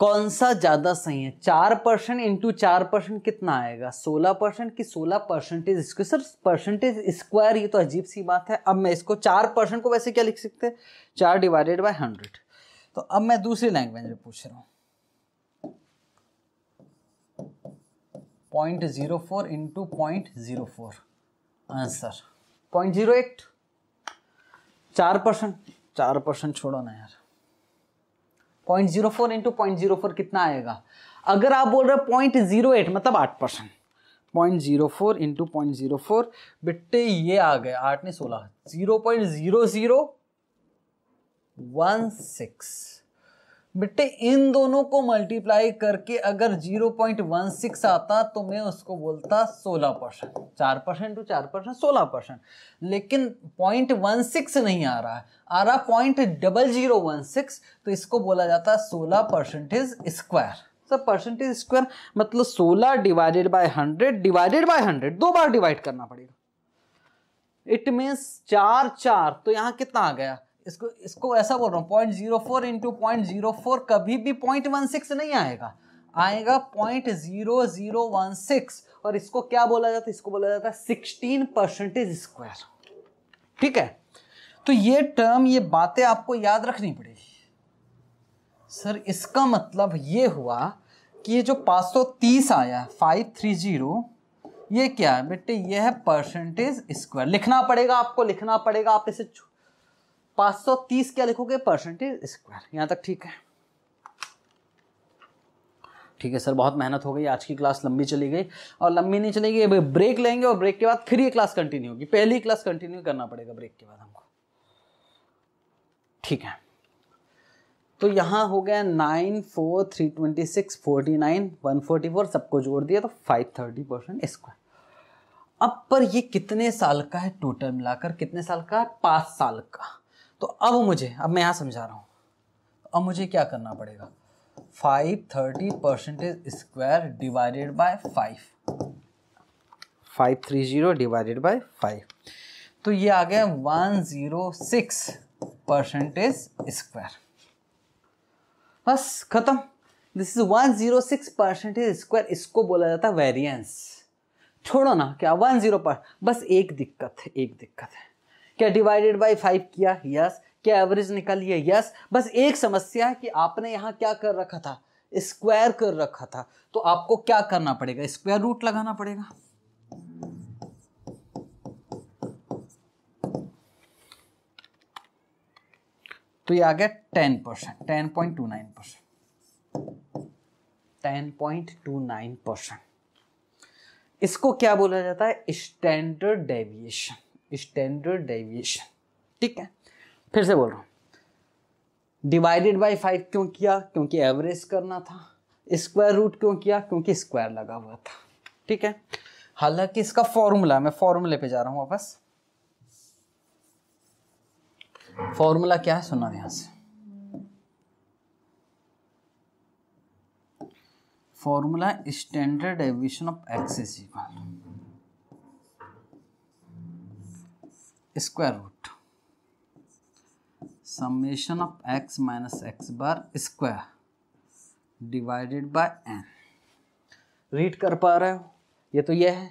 कौन सा ज़्यादा सही है चार परसेंट इंटू चार परसेंट कितना आएगा सोलह परसेंट की सोलह percentage square sir percentage square ये तो अजीब सी बात है अब मैं इसको चार परसेंट को वैसे क्या लिख सकते हैं चार डिवाइडेड बाय हंड्रेड तो अब मैं दूसरी लैंग्वेज में पूछ रहा हूं point zero four into point zero four answer point zero eight चार परसेंट चार परसेंट छोड़ो ना यार point zero four into point zero four कितना आएगा अगर आप बोल रहे हो पॉइंट जीरो एट मतलब आठ percent point zero four into point zero four बिट्टे ये आ गए आठ ने सोलह zero point zero zero one six बेटे इन दोनों को मल्टीप्लाई करके अगर 0.16 आता तो मैं उसको बोलता 16 परसेंट चार परसेंट टू चार परसेंट सोलह परसेंट लेकिन पॉइंट वन सिक्स नहीं आ रहा है आ रहा point double zero one six तो इसको बोला जाता है सोलह percentage square sir percentage square मतलब सोलह divided by hundred divided by hundred दो बार डिवाइड करना पड़ेगा इट मीन्स चार चार तो यहाँ कितना आ गया इसको इसको ऐसा बोल रहा हूँ point zero four into point zero four कभी भी पॉइंट वन सिक्स नहीं आएगा आएगा point zero zero one six और इसको क्या बोला जाता है इसको बोला जाता है सिक्सटीन परसेंटेज स्क्वायर ठीक है तो ये टर्म ये बातें आपको याद रखनी पड़ेगी सर इसका मतलब ये हुआ कि ये जो पाँच सौ तीस आया फाइव थ्री जीरो ये क्या है बेटे ये है परसेंटेज स्क्वायर लिखना पड़ेगा आपको लिखना पड़ेगा आप इसे 530 क्या लिखोगे परसेंटेज स्क्वायर यहाँ तक ठीक है ठीक है सर बहुत मेहनत हो गई आज की क्लास लंबी चली गई और लंबी नहीं चली गई ब्रेक लेंगे और ब्रेक के बाद फिर ये क्लास कंटिन्यू होगी पहली क्लास कंटिन्यू करना पड़ेगा ब्रेक के बाद हमको ठीक है तो यहाँ हो गया nine four three twenty six forty nine one forty four सबको जोड़ दिया तो फाइव थर्टी परसेंट स्क्वायर अब पर ये कितने साल का है टोटल मिलाकर कितने साल का है पाँच साल का तो अब मुझे अब मैं यहाँ समझा रहा हूँ अब मुझे क्या करना पड़ेगा five thirty percentage square divided by five five three zero divided by five तो ये आ गया one zero six percentage square बस खत्म this is one zero six percentage square इसको बोला जाता है वेरियंस छोड़ो ना क्या वन जीरो पर बस एक दिक्कत है एक दिक्कत है क्या डिवाइडेड बाई फाइव किया यस yes. क्या एवरेज निकालिए यस yes. बस एक समस्या है कि आपने यहाँ क्या कर रखा था स्क्वायर कर रखा था तो आपको क्या करना पड़ेगा स्क्वायर रूट लगाना पड़ेगा तो ये आ गया ten percent ten point two nine percent ten point two nine percent इसको क्या बोला जाता है स्टैंडर्ड डेविएशन स्टैंडर्ड डेविएशन ठीक है फिर से बोल रहा हूँ डिवाइडेड बाई फाइव क्यों किया क्योंकि एवरेज करना था स्क्वायर रूट क्यों किया क्योंकि स्क्वायर लगा हुआ था ठीक है हालांकि इसका फॉर्मूला मैं फॉर्मूले पे जा रहा हूँ वापस फॉर्मूला क्या है सुना यहां से formula standard deviation of x square root summation of x minus x bar square divided by n read कर पा रहे हो ये तो ये है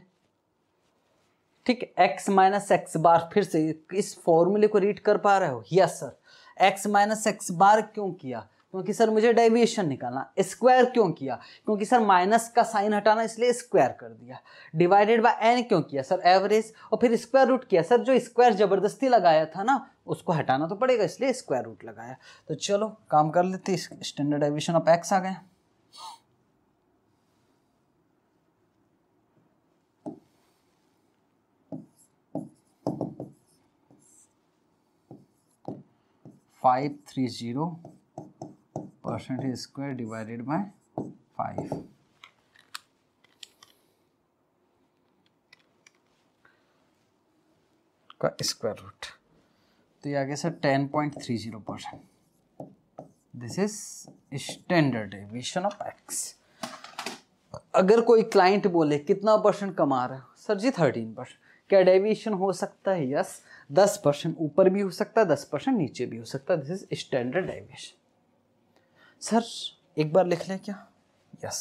ठीक एक्स माइनस एक्स बार फिर से इस फॉर्मूले को रीड कर पा रहे हो yes sir x minus x bar क्यों किया क्योंकि सर मुझे डेविएशन निकालना स्क्वायर क्यों किया क्योंकि सर माइनस का साइन हटाना इसलिए स्क्वायर कर दिया डिवाइडेड बाय एन क्यों किया सर एवरेज और फिर स्क्वायर रूट किया सर जो स्क्वायर ज़बरदस्ती लगाया था ना उसको हटाना तो पड़ेगा इसलिए स्क्वायर रूट लगाया तो चलो काम कर लेते स्टैंडर्ड डेविएशन ऑफ एक्स आ गए five three zero percentage square divided by five का स्क्वायर रूट तो ये आ गया sir ten point three zero percent this is standard deviation of x अगर कोई क्लाइंट बोले कितना परसेंट कमा रहा है सर जी थर्टीन परसेंट क्या डेविएशन हो सकता है यस दस परसेंट ऊपर भी हो सकता है दस परसेंट नीचे भी हो सकता है this is standard deviation sir एक बार लिख लें क्या yes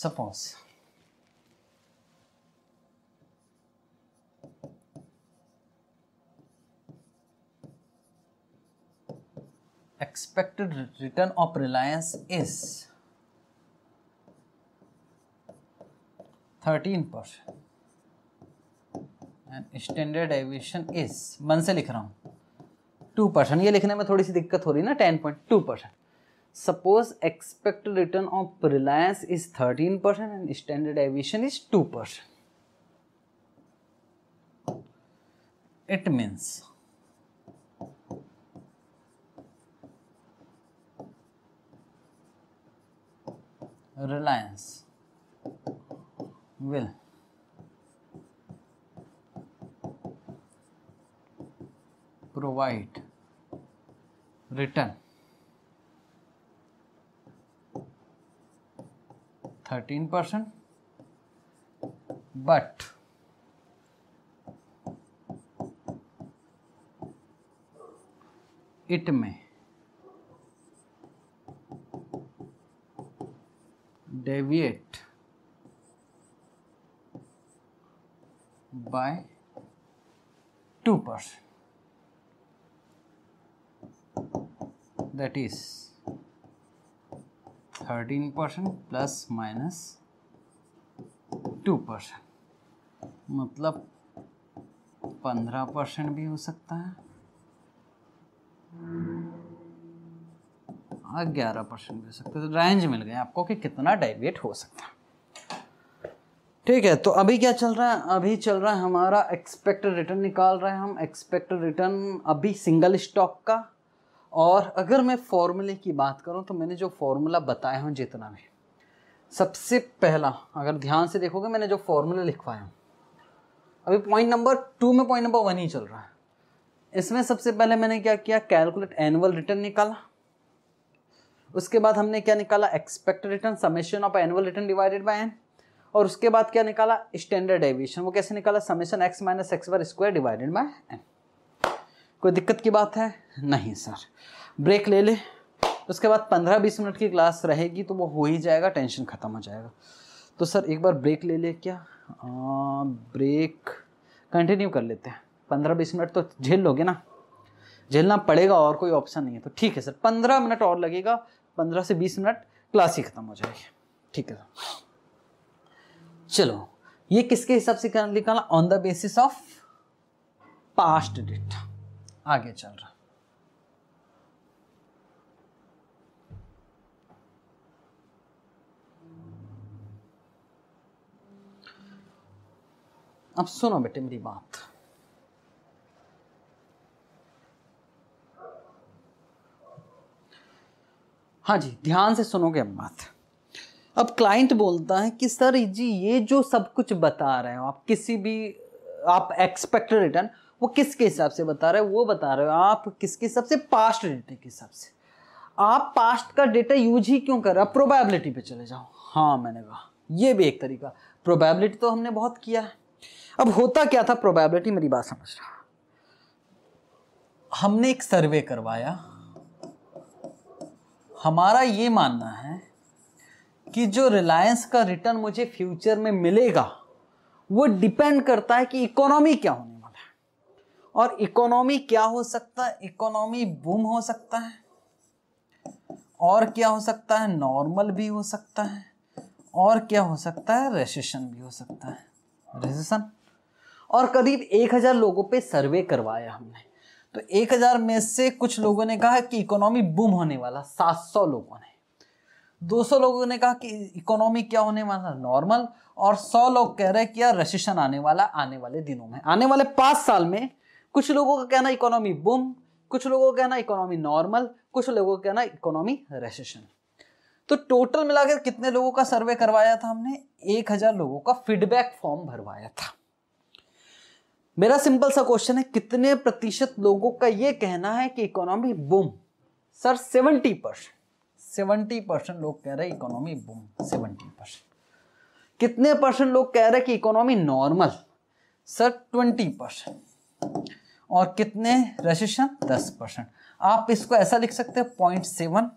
suppose expected return of Reliance is thirteen percent and standard deviation is मन से लिख रहा हूँ टू परसेंट ये लिखने में थोड़ी सी दिक्कत हो रही है ना ten point two percent suppose expected return of Reliance is thirteen percent and standard deviation is two percent it means Reliance will provide return 13 but it may deviate by 2 percent that is 13 percent plus minus two percent मतलब पंद्रह percent भी हो सकता है हाँ, ग्यारह percent भी हो सकता है तो रेंज मिल गया आपको कि कितना डाइवेट हो सकता है ठीक है तो अभी क्या चल रहा है अभी चल रहा है हमारा एक्सपेक्टेड रिटर्न निकाल रहे हैं हम एक्सपेक्टेड रिटर्न अभी सिंगल स्टॉक का और अगर मैं फॉर्मूले की बात करूं तो मैंने जो फॉर्मूला बताया हूं जितना भी सबसे पहला अगर ध्यान से देखोगे मैंने जो फॉर्मूला लिखवाया हूं अभी पॉइंट नंबर टू में पॉइंट नंबर वन ही चल रहा है इसमें सबसे पहले मैंने क्या किया कैलकुलेट एनुअल रिटर्न निकाला उसके बाद हमने क्या निकाला expected return summation of annual return divided by n और उसके बाद क्या निकाला स्टैंडर्ड डेविएशन वो कैसे निकाला summation x minus x bar square divided by n कोई दिक्कत की बात है नहीं सर ब्रेक ले ले उसके बाद पंद्रह बीस मिनट की क्लास रहेगी तो वो हो ही जाएगा टेंशन ख़त्म हो जाएगा तो सर एक बार ब्रेक ले ले क्या आ, ब्रेक कंटिन्यू कर लेते हैं पंद्रह बीस मिनट तो झेल लोगे ना झेलना पड़ेगा और कोई ऑप्शन नहीं है तो ठीक है सर पंद्रह मिनट और लगेगा पंद्रह से बीस मिनट क्लास ही ख़त्म हो जाएगी ठीक है सर चलो ये किसके हिसाब से निकाला on the basis of past data आगे चल रहा अब सुनो बेटे मेरी बात हाँ जी ध्यान से सुनोगे अब बात अब क्लाइंट बोलता है कि सर जी ये जो सब कुछ बता रहे हो आप किसी भी आप एक्सपेक्टेड रिटर्न वो किसके हिसाब से बता रहे हो वो बता रहे हो आप किसके हिसाब से पास्ट डेटा के हिसाब से आप पास्ट का डेटा यूज ही क्यों कर रहे हो प्रोबेबिलिटी पे चले जाओ हाँ मैंने कहा ये भी एक तरीका प्रोबेबिलिटी तो हमने बहुत किया है अब होता क्या था प्रोबेबिलिटी मेरी बात समझ रहा हमने एक सर्वे करवाया हमारा ये मानना है कि जो रिलायंस का रिटर्न मुझे फ्यूचर में मिलेगा वो डिपेंड करता है कि इकोनॉमी क्या होने वाला है और इकोनॉमी क्या हो सकता है इकोनॉमी बूम हो सकता है और क्या हो सकता है नॉर्मल भी हो सकता है और क्या हो सकता है रेसेशन भी हो सकता है रेसेशन और करीब एक हज़ार लोगों पे सर्वे करवाया हमने तो एक हज़ार में से कुछ लोगों ने कहा कि इकोनॉमी बूम होने वाला सात सौ लोगों ने 200 लोगों ने कहा कि इकोनॉमी क्या होने वाला नॉर्मल और 100 लोग कह रहे कि यार रजिस्ट्रेशन आने वाला आने वाले दिनों में आने वाले पांच साल में कुछ लोगों का कहना इकोनॉमी बुम कुछ लोगों का कहना इकोनॉमी नॉर्मल कुछ लोगों का कहना इकोनॉमी रेसेशन तो टोटल मिलाकर कितने लोगों का सर्वे करवाया था हमने एक हजार लोगों का फीडबैक फॉर्म भरवाया था मेरा सिंपल सा क्वेश्चन है कितने प्रतिशत लोगों का यह कहना है कि economy boom sir seventy percent seventy percent लोग कह रहे हैं इकोनॉमी बूम सेवेंटी परसेंट कितने परसेंट लोग कह रहे हैं कि economy normal sir twenty percent और कितने रजिस्ट्रेशन दस परसेंट आप इसको ऐसा लिख सकते हैं point seven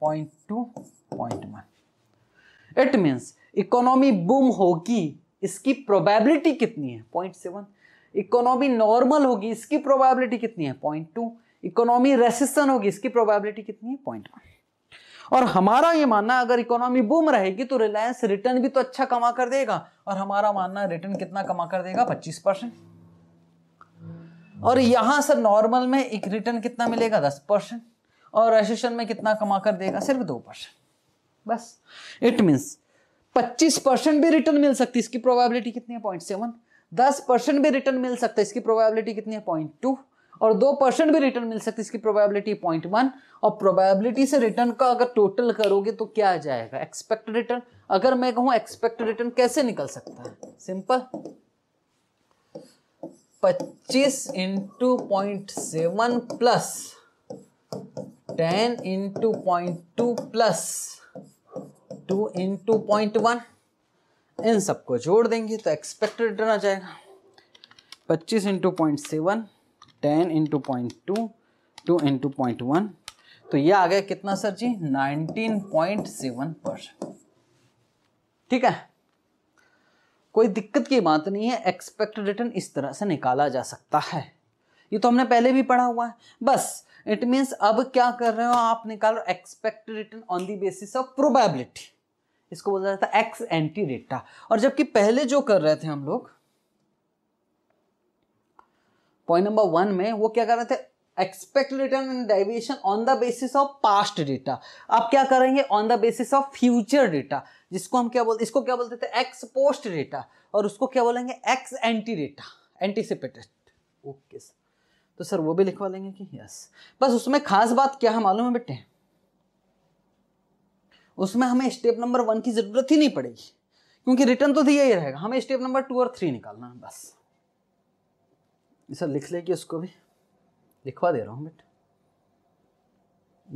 point two point one it means economy boom होगी इसकी प्रोबेबिलिटी कितनी है पॉइंट सेवन इकोनॉमी नॉर्मल होगी इसकी प्रोबेबिलिटी कितनी है पॉइंट टू इकोनॉमी रेसिस्टन होगी इसकी प्रोबेबिलिटी कितनी है पॉइंट वन और हमारा ये मानना अगर इकोनॉमी बूम रहेगी तो रिलायंस रिटर्न भी तो अच्छा कमा कर देगा और हमारा मानना रिटर्न कितना कमा कर देगा पच्चीस परसेंट और यहां सर नॉर्मल में एक रिटर्न कितना मिलेगा दस परसेंट और रेसेशन में कितना कमा कर देगा सिर्फ दो परसेंट बस इट मीन्स पच्चीस परसेंट भी रिटर्न मिल सकती है इसकी प्रोबेबिलिटी कितनी है पॉइंट सेवन दस परसेंट भी रिटर्न मिल सकता है इसकी प्रोबेबिलिटी कितनी है पॉइंट टू और दो परसेंट भी रिटर्न मिल सकती है इसकी प्रोबेबिलिटी पॉइंट वन और प्रोबेबिलिटी से रिटर्न का अगर टोटल करोगे तो क्या आ जाएगा एक्सपेक्टेड रिटर्न अगर मैं कहूं एक्सपेक्टेड रिटर्न कैसे निकल सकता है सिंपल पच्चीस into point seven plus ten into point two plus two into point one इन सबको जोड़ देंगे तो एक्सपेक्टेड रिटर्न आ जाएगा पच्चीस into point seven ten into point two two into point one तो ये आ गया कितना sir ji nineteen point seven percent ठीक है कोई दिक्कत की बात नहीं है एक्सपेक्टेड रिटर्न इस तरह से निकाला जा सकता है ये तो हमने पहले भी पढ़ा हुआ है बस इट मीन्स अब क्या कर रहे हो आप निकालो expected return on the basis of probability इसको बोला जाता है एक्स एंटी डेटा और जबकि पहले जो कर रहे थे हम लोग पॉइंट नंबर वन में वो क्या कर रहे थे expect return in deviation on the basis of past data अब क्या करेंगे on the basis of future data जिसको हम क्या बोलते इसको क्या बोलते थे एक्स पोस्ट डेटा और उसको क्या बोलेंगे ex ante data anticipated okay sir तो सर वो भी लिखवा लेंगे कि यस बस उसमें खास बात क्या है मालूम है बेटे उसमें हमें स्टेप नंबर वन की ज़रूरत ही नहीं पड़ेगी क्योंकि रिटर्न तो दिया ही रहेगा हमें स्टेप नंबर टू और थ्री निकालना है बस सर लिख लेगी उसको भी लिखवा दे रहा हूँ बेट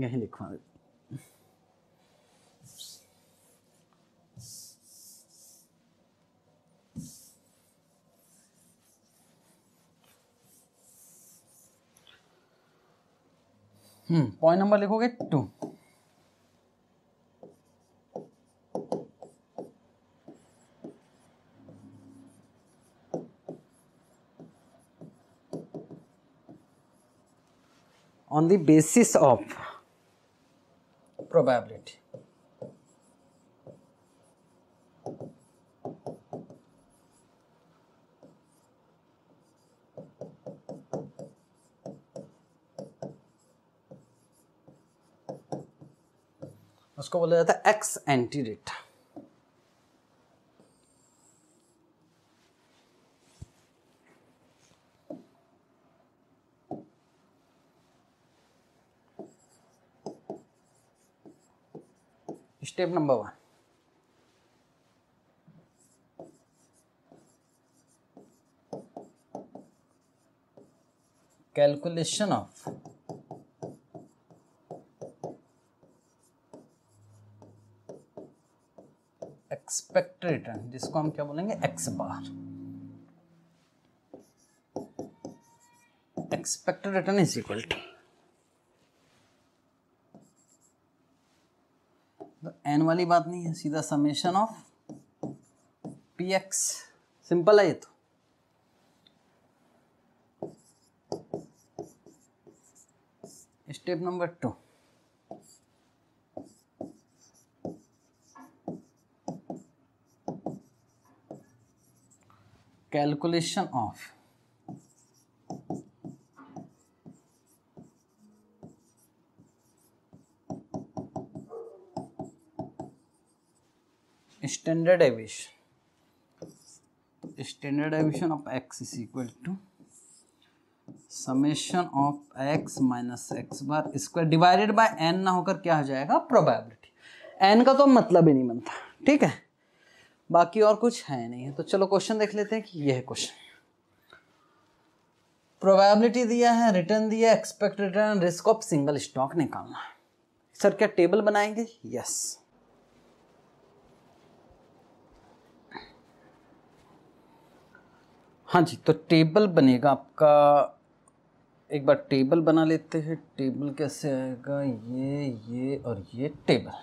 यहीं लिखवा दे पॉइंट हम्म, नंबर लिखोगे two on the basis of probability. उसको बोला जाता है ex ante data step number one calculation of expect return जिसको हम क्या बोलेंगे x bar expected return is equal to वाली बात नहीं है सीधा summation of p x simple है ये तो step number two calculation of standard deviation standard deviation of x is equal to summation of x minus x bar square divided by n ना होकर क्या हो जाएगा प्रोबेबिलिटी एन का तो मतलब ही नहीं बनता ठीक है बाकी और कुछ है नहीं है तो चलो क्वेश्चन देख लेते हैं कि यह है क्वेश्चन प्रोबेबिलिटी दिया है रिटर्न दिया expect return risk of single stock निकालना सर क्या टेबल बनाएंगे यस yes. हाँ जी तो टेबल बनेगा आपका एक बार टेबल बना लेते हैं टेबल कैसे आएगा ये ये और ये टेबल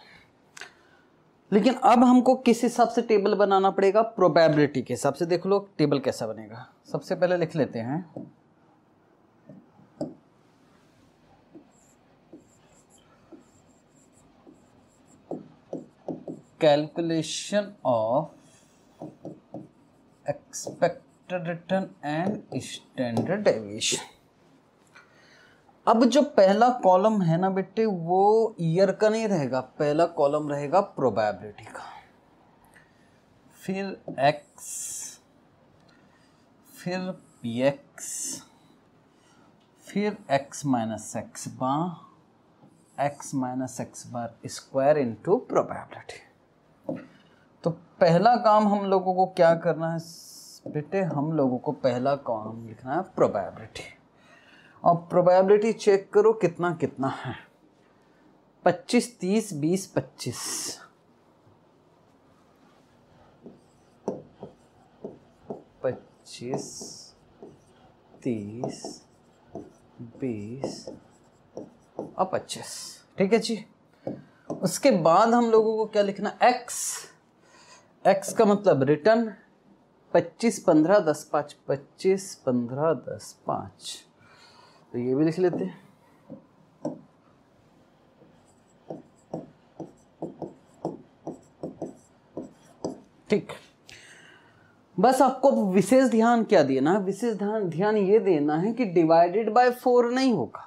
लेकिन अब हमको किस हिसाब से टेबल बनाना पड़ेगा प्रोबेबिलिटी के हिसाब से देख लो टेबल कैसा बनेगा सबसे पहले लिख लेते हैं calculation of expect vector return and standard deviation अब जो पहला कॉलम है ना बेटे वो ईयर का नहीं रहेगा पहला कॉलम रहेगा प्रोबेबिलिटी का फिर एक्स फिर पी एक्स फिर x minus x bar x minus x bar square into probability तो पहला काम हम लोगों को क्या करना है बेटे हम लोगों को पहला कॉलम लिखना है प्रोबेबिलिटी और प्रोबेबिलिटी चेक करो कितना कितना है पच्चीस तीस बीस पच्चीस पच्चीस तीस बीस और पच्चीस ठीक है जी उसके बाद हम लोगों को क्या लिखना एक्स एक्स का मतलब रिटर्न पच्चीस पंद्रह दस पाँच पच्चीस पंद्रह दस पाँच तो ये भी लिख लेते हैं ठीक बस आपको विशेष ध्यान क्या देना है विशेष ध्यान ध्यान ये देना है कि डिवाइडेड बाय फोर नहीं होगा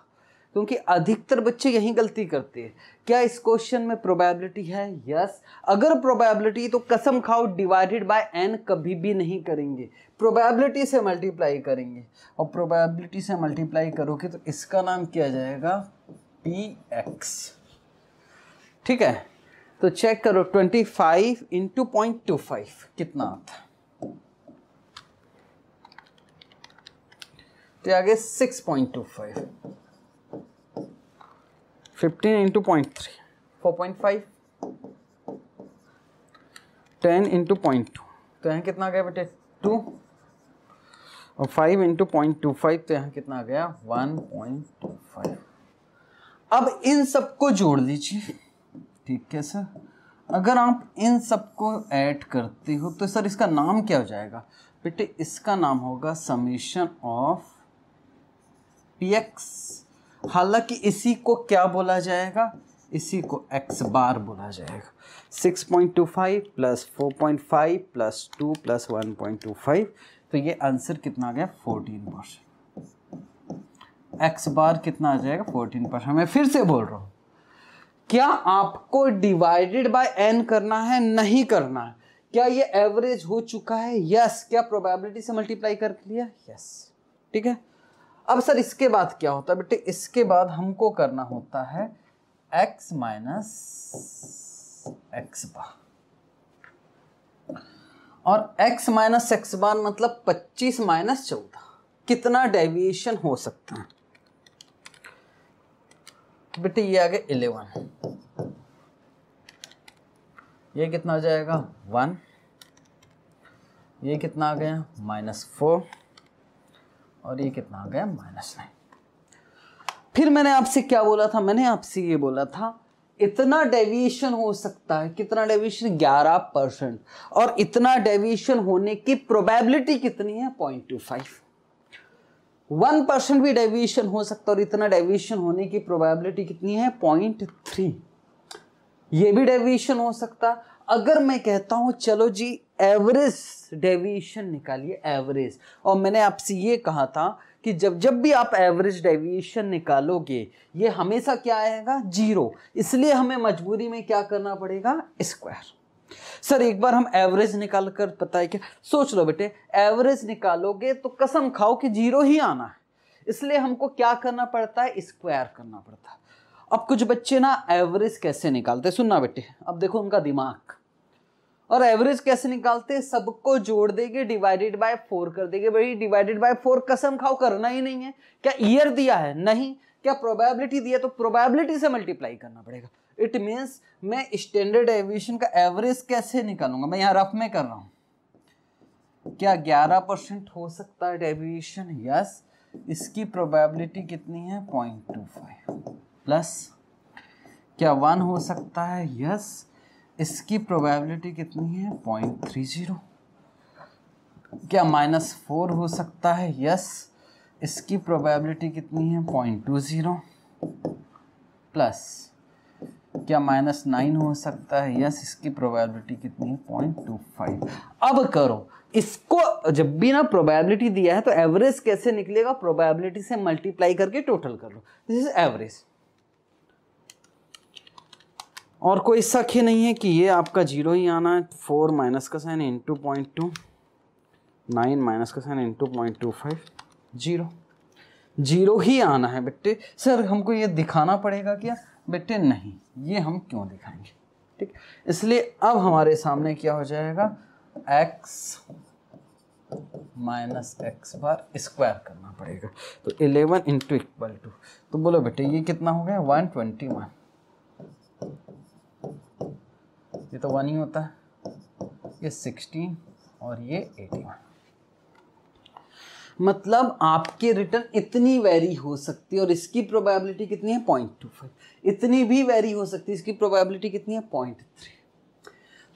क्योंकि अधिकतर बच्चे यही गलती करते हैं क्या इस क्वेश्चन में प्रोबेबिलिटी है यस अगर प्रोबेबिलिटी तो कसम खाओ डिवाइडेड बाय एन कभी भी नहीं करेंगे प्रोबेबिलिटी से मल्टीप्लाई करेंगे और प्रोबेबिलिटी से मल्टीप्लाई करोगे तो इसका नाम क्या जाएगा पी एक्स ठीक है तो चेक करो twenty five into point two five कितना आता है तो आगे six point two five fifteen into point three four point five ten into point two तो यहाँ कितना आ गया बेटे टू और five into point two five तो यहाँ कितना आ गया वन पॉइंट टू फाइव अब इन सबको जोड़ लीजिए ठीक है सर अगर आप इन सबको ऐड करते हो तो सर इसका नाम क्या हो जाएगा बेटे इसका नाम होगा समीशन ऑफ पी एक्स हालांकि इसी को क्या बोला जाएगा इसी को x बार बोला जाएगा 6.25 point two five plus four point five plus two plus one point two five तो ये आंसर कितना आ गया 14 परसेंट एक्स बार कितना आ जाएगा 14 परसेंट मैं फिर से बोल रहा हूँ क्या आपको डिवाइडेड बाय एन करना है नहीं करना है क्या ये एवरेज हो चुका है यस yes. क्या प्रोबेबिलिटी से मल्टीप्लाई कर लिया यस yes. ठीक है अब सर इसके बाद क्या होता है बेटे इसके बाद हमको करना होता है x माइनस एक्स बार और x माइनस एक्स बार मतलब 25 माइनस चौदह कितना डेविएशन हो सकता है बेटे ये आ गया इलेवन ये कितना हो जाएगा वन ये कितना आ गया माइनस फोर और ये कितना आ गया माइनस नाइन फिर मैंने आपसे क्या बोला था मैंने आपसे ये बोला था इतना डेविएशन हो सकता है कितना डेविएशन 11 परसेंट और इतना डेविएशन होने की प्रोबेबिलिटी कितनी है point two five one percent भी डेविएशन हो सकता है और इतना डेविएशन होने की प्रोबेबिलिटी कितनी है पॉइंट थ्री ये भी डेविएशन हो सकता अगर मैं कहता हूँ चलो जी एवरेज डेविएशन निकालिए एवरेज और मैंने आपसे ये कहा था कि जब जब भी आप एवरेज डेविएशन निकालोगे ये हमेशा क्या आएगा जीरो इसलिए हमें मजबूरी में क्या करना पड़ेगा स्क्वायर सर एक बार हम एवरेज निकाल कर पता है क्या सोच लो बेटे एवरेज निकालोगे तो कसम खाओ कि जीरो ही आना है इसलिए हमको क्या करना पड़ता है स्क्वायर करना पड़ता है अब कुछ बच्चे ना एवरेज कैसे निकालते सुनना बेटे अब देखो उनका दिमाग और एवरेज कैसे निकालते हैं सबको जोड़ देंगे डिवाइडेड बाय फोर कर देंगे भाई डिवाइडेड बाय फोर कसम खाओ करना ही नहीं है क्या ईयर दिया है नहीं क्या प्रोबेबिलिटी दिया तो प्रोबेबिलिटी से मल्टीप्लाई करना पड़ेगा इट मीन्स मैं स्टैंडर्ड एविएशन का एवरेज कैसे निकालूंगा मैं यहाँ रफ में कर रहा हूँ क्या ग्यारह परसेंट हो सकता है डेविएशन यस इसकी प्रोबेबिलिटी कितनी है पॉइंट टू फाइव प्लस क्या वन हो सकता है यस इसकी प्रोबेबिलिटी कितनी है पॉइंट थ्री जीरो क्या माइनस फोर हो सकता है यस इसकी प्रोबेबिलिटी कितनी है पॉइंट टू ज़ीरो प्लस क्या माइनस नाइन हो सकता है यस इसकी प्रोबेबिलिटी कितनी है पॉइंट टू फाइव अब करो इसको जब भी ना प्रोबेबिलिटी दिया है तो एवरेज कैसे निकलेगा प्रोबेबिलिटी से मल्टीप्लाई करके टोटल कर लो दिस इज एवरेज और कोई शक ही नहीं है कि ये आपका जीरो ही आना है फोर माइनस का sign into point two nine minus का sign two point two five zero zero ही आना है बेटे सर हमको ये दिखाना पड़ेगा क्या बेटे नहीं ये हम क्यों दिखाएंगे ठीक इसलिए अब हमारे सामने क्या हो जाएगा x minus x bar square करना पड़ेगा तो इलेवन इंटू इक्वल टू तो बोलो बेटे ये कितना हो गया वन ट्वेंटी वन ये तो वन ही होता है ये सिक्सटीन और ये एटी वन मतलब आपके रिटर्न इतनी वेरी हो सकती है और इसकी प्रोबेबिलिटी कितनी है पॉइंट टू फाइव इतनी भी वेरी हो सकती है इसकी प्रोबेबिलिटी कितनी है पॉइंट थ्री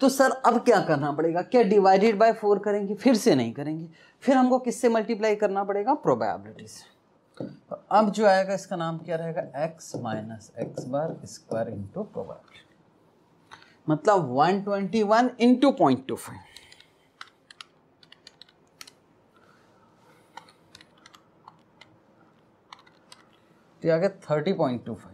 तो सर अब क्या करना पड़ेगा क्या डिवाइडेड बाय फोर करेंगे फिर से नहीं करेंगे फिर हमको किससे मल्टीप्लाई करना पड़ेगा प्रोबेबिलिटी से तो अब जो आएगा इसका नाम क्या रहेगा x minus x bar square into probability मतलब 121 twenty one into point two five thirty point two five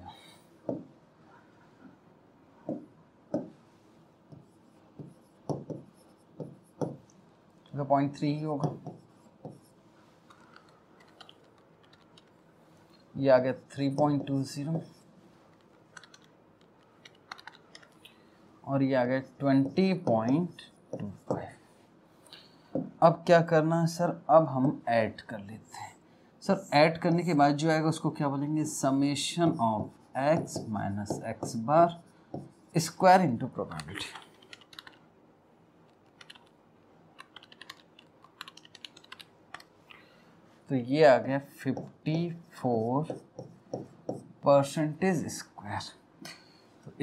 point three ही होगा ये आ गया थ्री पॉइंट टू जीरो और ये आ गया ट्वेंटी पॉइंट टू फाइव अब क्या करना है सर अब हम ऐड कर लेते हैं सर ऐड करने के बाद जो आएगा उसको क्या बोलेंगे summation of x minus x bar square into probability तो ये आ गया fifty four percentage square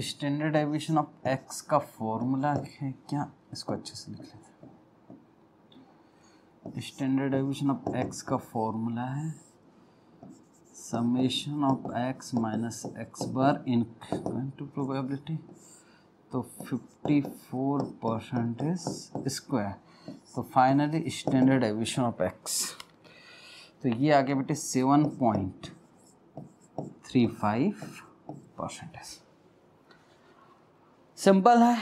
standard deviation of x का फॉर्मूला है क्या इसको अच्छे से लिख लेते स्टैंडर्ड डेविएशन ऑफ एक्स का फॉर्मूला है summation of x minus x bar into probability तो fifty four percent is square तो finally standard deviation of x तो ये आगे बेटे seven point three five percentage simple है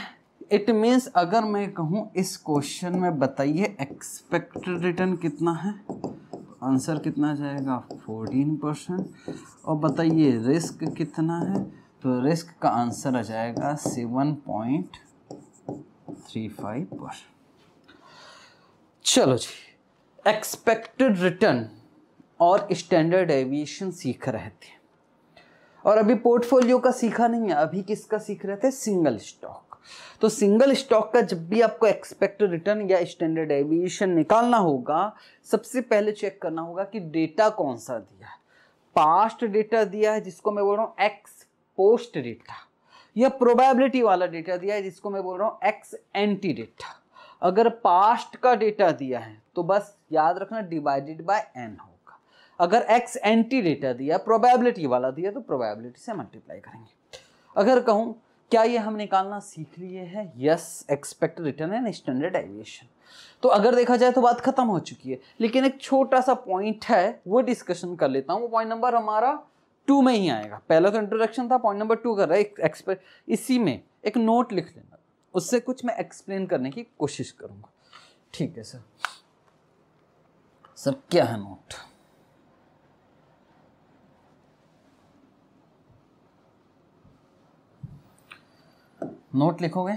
इट मीन्स अगर मैं कहूँ इस क्वेश्चन में बताइए एक्सपेक्टेड रिटर्न कितना है आंसर कितना जाएगा फोर्टीन परसेंट और बताइए रिस्क कितना है तो रिस्क का आंसर आ जाएगा seven point three five percent चलो जी एक्सपेक्टेड रिटर्न और स्टैंडर्ड एविएशन सीख रहे थे और अभी पोर्टफोलियो का सीखा नहीं है अभी किसका सीख रहे थे सिंगल स्टॉक तो सिंगल स्टॉक का जब भी आपको एक्सपेक्ट रिटर्न या स्टैंडर्ड एविएशन निकालना होगा सबसे पहले चेक करना होगा कि डेटा कौन सा दिया है पास्ट डेटा दिया है जिसको मैं बोल रहा हूँ एक्स पोस्ट डेटा या प्रोबेबिलिटी वाला डेटा दिया है जिसको मैं बोल रहा हूँ एक्स एंटी डेटा अगर पास्ट का डेटा दिया है तो बस याद रखना डिवाइडेड बाय एन अगर एक्स एंटी डेटा दिया प्रोबेबिलिटी वाला दिया तो प्रोबेबिलिटी से मल्टीप्लाई करेंगे अगर कहूँ क्या ये हम निकालना सीख लिए है yes expect return and standard deviation तो अगर देखा जाए तो बात खत्म हो चुकी है लेकिन एक छोटा सा पॉइंट है वो डिस्कशन कर लेता हूँ वो पॉइंट नंबर हमारा टू में ही आएगा पहला तो इंट्रोडक्शन था पॉइंट नंबर टू कर रहा है एक्सपेक्ट इसी में एक नोट लिख लेना उससे कुछ मैं एक्सप्लेन करने की कोशिश करूँगा ठीक है सर सर क्या है नोट नोट लिखोगे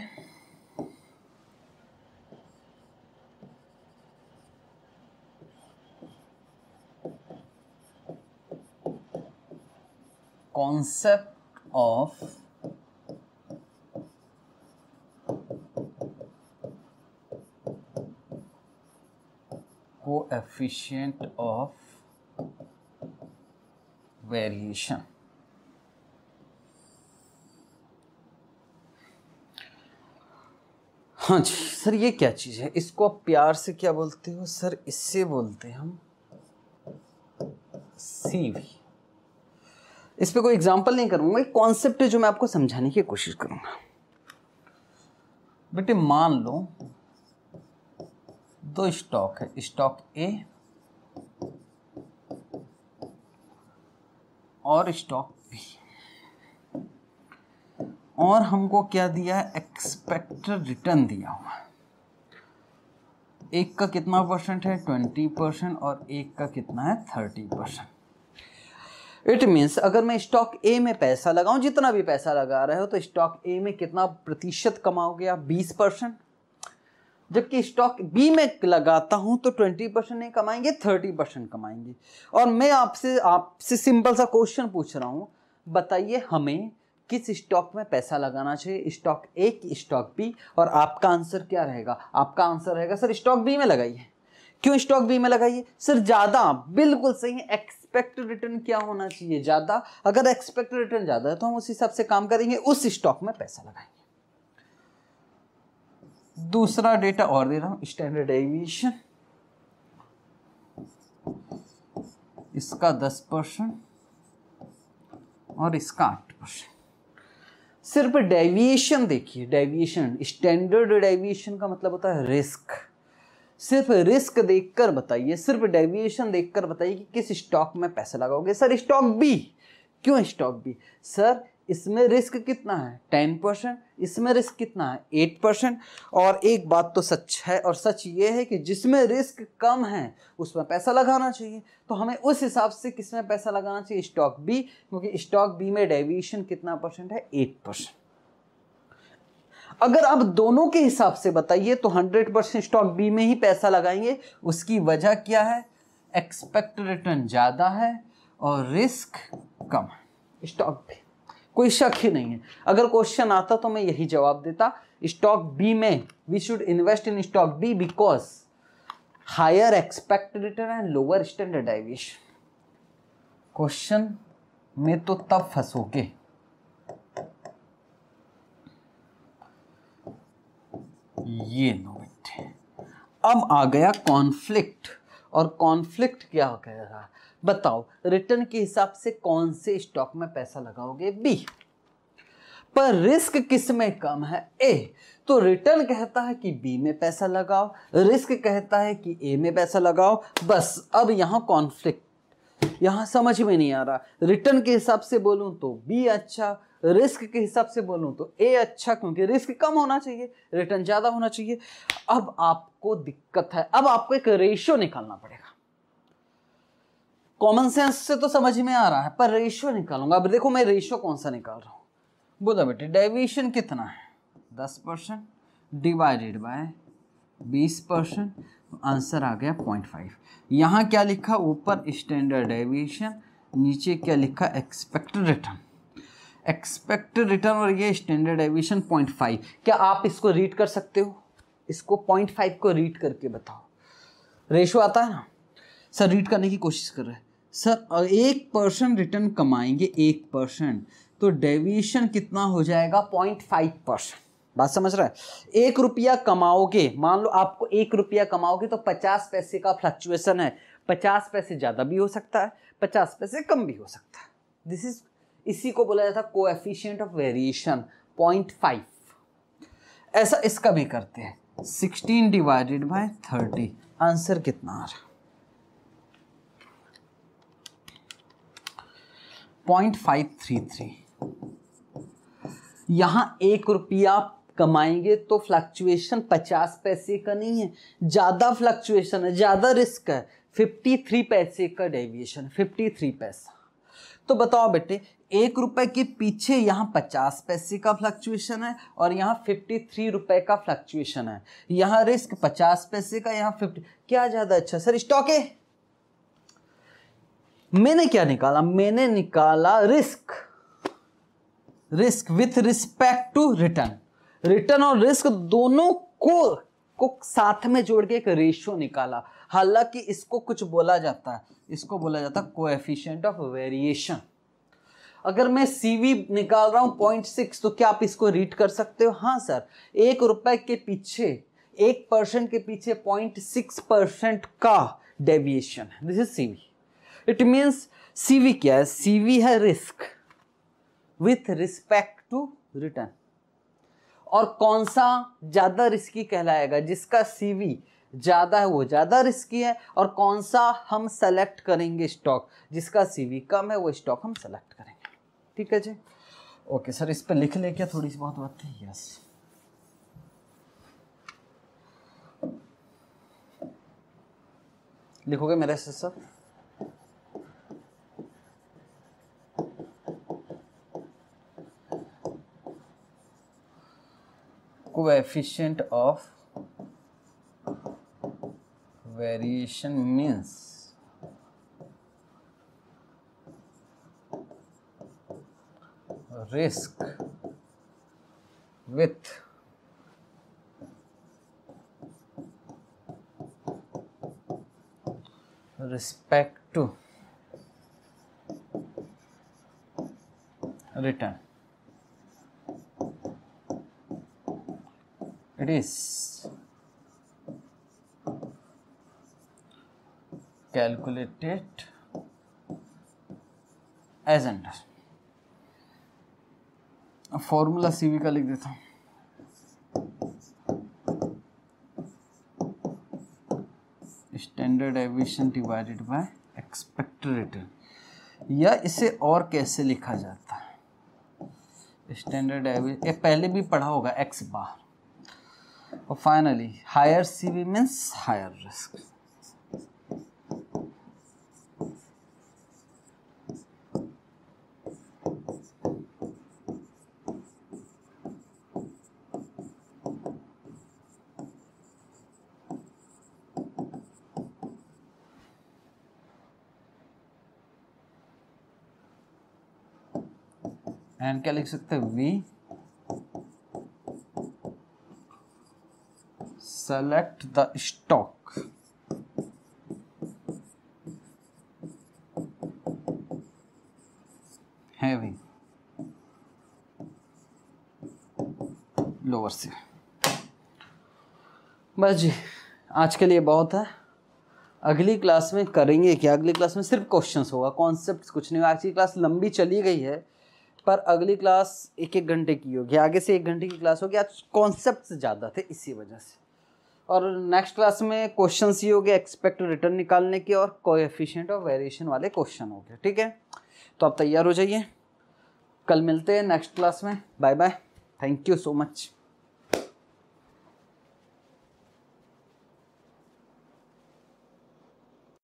concept of coefficient of variation हाँ जी सर ये क्या चीज़ है इसको आप प्यार से क्या बोलते हो सर इससे बोलते हैं हम सीवी इस पर कोई एग्जाम्पल नहीं करूंगा एक कॉन्सेप्ट है जो मैं आपको समझाने की कोशिश करूंगा बेटे मान लो दो स्टॉक है स्टॉक ए और स्टॉक बी और हमको क्या दिया है एक्सपेक्टेड रिटर्न दिया हुआ है एक का कितना परसेंट है ट्वेंटी परसेंट और एक का कितना है थर्टी परसेंट इट मीन्स अगर मैं स्टॉक ए में पैसा लगाऊं जितना भी पैसा लगा रहे हो तो स्टॉक ए में कितना प्रतिशत कमाओगे आप बीस परसेंट जबकि स्टॉक बी में लगाता हूं तो ट्वेंटी परसेंट नहीं कमाएंगे थर्टी परसेंट कमाएंगे और मैं आपसे आपसे सिंपल सा क्वेश्चन पूछ रहा हूं बताइए हमें किस स्टॉक में पैसा लगाना चाहिए स्टॉक ए की स्टॉक बी और आपका आंसर क्या रहेगा आपका आंसर रहेगा सर स्टॉक बी में लगाइए क्यों स्टॉक बी में लगाइए सर ज़्यादा बिल्कुल सही है एक्सपेक्ट रिटर्न क्या होना चाहिए ज़्यादा अगर एक्सपेक्ट रिटर्न ज़्यादा है तो हम उस हिसाब से काम करेंगे उस स्टॉक में पैसा लगाएंगे दूसरा डेटा और दे रहा हूं स्टैंडर्ड एविएशन इसका दस परसेंट और इसका आठ परसेंट सिर्फ डेविएशन देखिए डेविएशन स्टैंडर्ड डेविएशन का मतलब होता है रिस्क सिर्फ रिस्क देखकर बताइए सिर्फ डेविएशन देखकर बताइए कि किस स्टॉक में पैसा लगाओगे सर स्टॉक बी क्यों स्टॉक बी सर इसमें रिस्क कितना है टेन परसेंट इसमें रिस्क कितना है एट परसेंट और एक बात तो सच है और सच ये है कि जिसमें रिस्क कम है उसमें पैसा लगाना चाहिए तो हमें उस हिसाब से किसमें पैसा लगाना चाहिए स्टॉक बी क्योंकि स्टॉक बी में डेविएशन कितना परसेंट है एट परसेंट अगर आप दोनों के हिसाब से बताइए तो हंड्रेड परसेंट स्टॉक बी में ही पैसा लगाएंगे उसकी वजह क्या है एक्सपेक्ट रिटर्न ज़्यादा है और रिस्क कम है स्टॉक बी कोई शक ही नहीं है अगर क्वेश्चन आता तो मैं यही जवाब देता स्टॉक बी में we should invest in stock B because higher expected return and lower standard deviation question में तो तब फंसोगे ये नोट अब आ गया कॉन्फ्लिक्ट और कॉन्फ्लिक्ट क्या कह रहा बताओ रिटर्न के हिसाब से कौन से स्टॉक में पैसा लगाओगे बी पर रिस्क किस में कम है ए तो रिटर्न कहता है कि बी में पैसा लगाओ रिस्क कहता है कि ए में पैसा लगाओ बस अब यहां कॉन्फ्लिक्ट यहां समझ में नहीं आ रहा रिटर्न के हिसाब से बोलूं तो बी अच्छा रिस्क के हिसाब से बोलूं तो ए अच्छा क्योंकि रिस्क कम होना चाहिए रिटर्न ज़्यादा होना चाहिए अब आपको दिक्कत है अब आपको एक रेशियो निकालना पड़ेगा कॉमन सेंस से तो समझ में आ रहा है पर रेशियो निकालूंगा अब देखो मैं रेशियो कौन सा निकाल रहा हूँ बोला बेटे डेविएशन कितना है दस परसेंट डिवाइडेड बाय बीस परसेंट आंसर आ गया पॉइंट फाइव यहाँ क्या लिखा ऊपर स्टैंडर्ड डेविएशन नीचे क्या लिखा एक्सपेक्टेड रिटर्न एक्सपेक्टेड रिटर्न और ये स्टैंडर्ड डेविएशन पॉइंट फाइव क्या आप इसको रीड कर सकते हो इसको पॉइंट फाइव को रीड करके बताओ रेशो आता है ना सर रीड करने की कोशिश कर रहे हैं सर एक परसेंट रिटर्न कमाएंगे एक परसेंट तो डेविएशन कितना हो जाएगा पॉइंट फाइव परसेंट बात समझ रहा है एक रुपया कमाओगे मान लो आपको एक रुपया कमाओगे तो पचास पैसे का फ्लक्चुएसन है पचास पैसे ज़्यादा भी हो सकता है पचास पैसे कम भी हो सकता है दिस इज इसी को बोला जाता है coefficient of variation point five ऐसा इसका भी करते हैं sixteen divided by thirty answer कितना आ रहा पॉइंट फाइव थ्री थ्री यहाँ एक रुपया कमाएंगे तो फ्लक्चुएशन पचास पैसे का नहीं है ज़्यादा फ्लक्चुएशन है ज़्यादा रिस्क है फिफ्टी थ्री पैसे का डेविएशन फिफ्टी थ्री पैसा तो बताओ बेटे एक रुपए के पीछे यहाँ पचास पैसे का फ्लक्चुएशन है और यहाँ फिफ्टी थ्री रुपये का फ्लक्चुएशन है यहाँ रिस्क पचास पैसे का यहाँ फिफ्टी क्या ज़्यादा अच्छा सर स्टॉक है मैंने क्या निकाला मैंने निकाला risk risk with respect to return return और रिस्क दोनों को को साथ में जोड़ के एक रेशियो निकाला हालांकि इसको कुछ बोला जाता है इसको बोला जाता है कोएफिशिएंट ऑफ वेरिएशन अगर मैं सीवी निकाल रहा हूं पॉइंट सिक्स तो क्या आप इसको रीड कर सकते हो हाँ सर एक रुपए के पीछे एक परसेंट के पीछे पॉइंट सिक्स परसेंट का deviation this is CV it means CV क्या है सीवी है risk with respect to return और कौन सा ज़्यादा रिस्की कहलाएगा जिसका सीवी ज़्यादा है वो ज़्यादा रिस्की है और कौन सा हम सेलेक्ट करेंगे स्टॉक जिसका सीवी कम है वो स्टॉक हम सेलेक्ट करेंगे ठीक है जी ओके सर इस पर लिख ले क्या थोड़ी सी बहुत बात है यस लिखोगे मेरे से sir coefficient of variation means risk with respect to return it is calculated as under formula CV का लिख देता हूँ standard deviation divided by expected return या इसे और कैसे लिखा जाता है स्टैंडर्ड एविएशन पहले भी पढ़ा होगा एक्स बार और finally higher C B means higher risk and क्या लिख सकते हैं we select the stock having lower से बस जी आज के लिए बहुत है अगली क्लास में करेंगे क्या अगली क्लास में सिर्फ क्वेश्चंस होगा कॉन्सेप्ट कुछ नहीं होगा आज की क्लास लंबी चली गई है पर अगली क्लास एक एक घंटे की होगी आगे से एक घंटे की क्लास होगी आज कॉन्सेप्ट ज़्यादा थे इसी वजह से और नेक्स्ट क्लास में क्वेश्चन ये हो गए एक्सपेक्ट रिटर्न निकालने के और कोएफिशिएंट और वेरिएशन वाले क्वेश्चन हो गए ठीक है तो आप तैयार हो जाइए कल मिलते हैं नेक्स्ट क्लास में bye bye thank you so much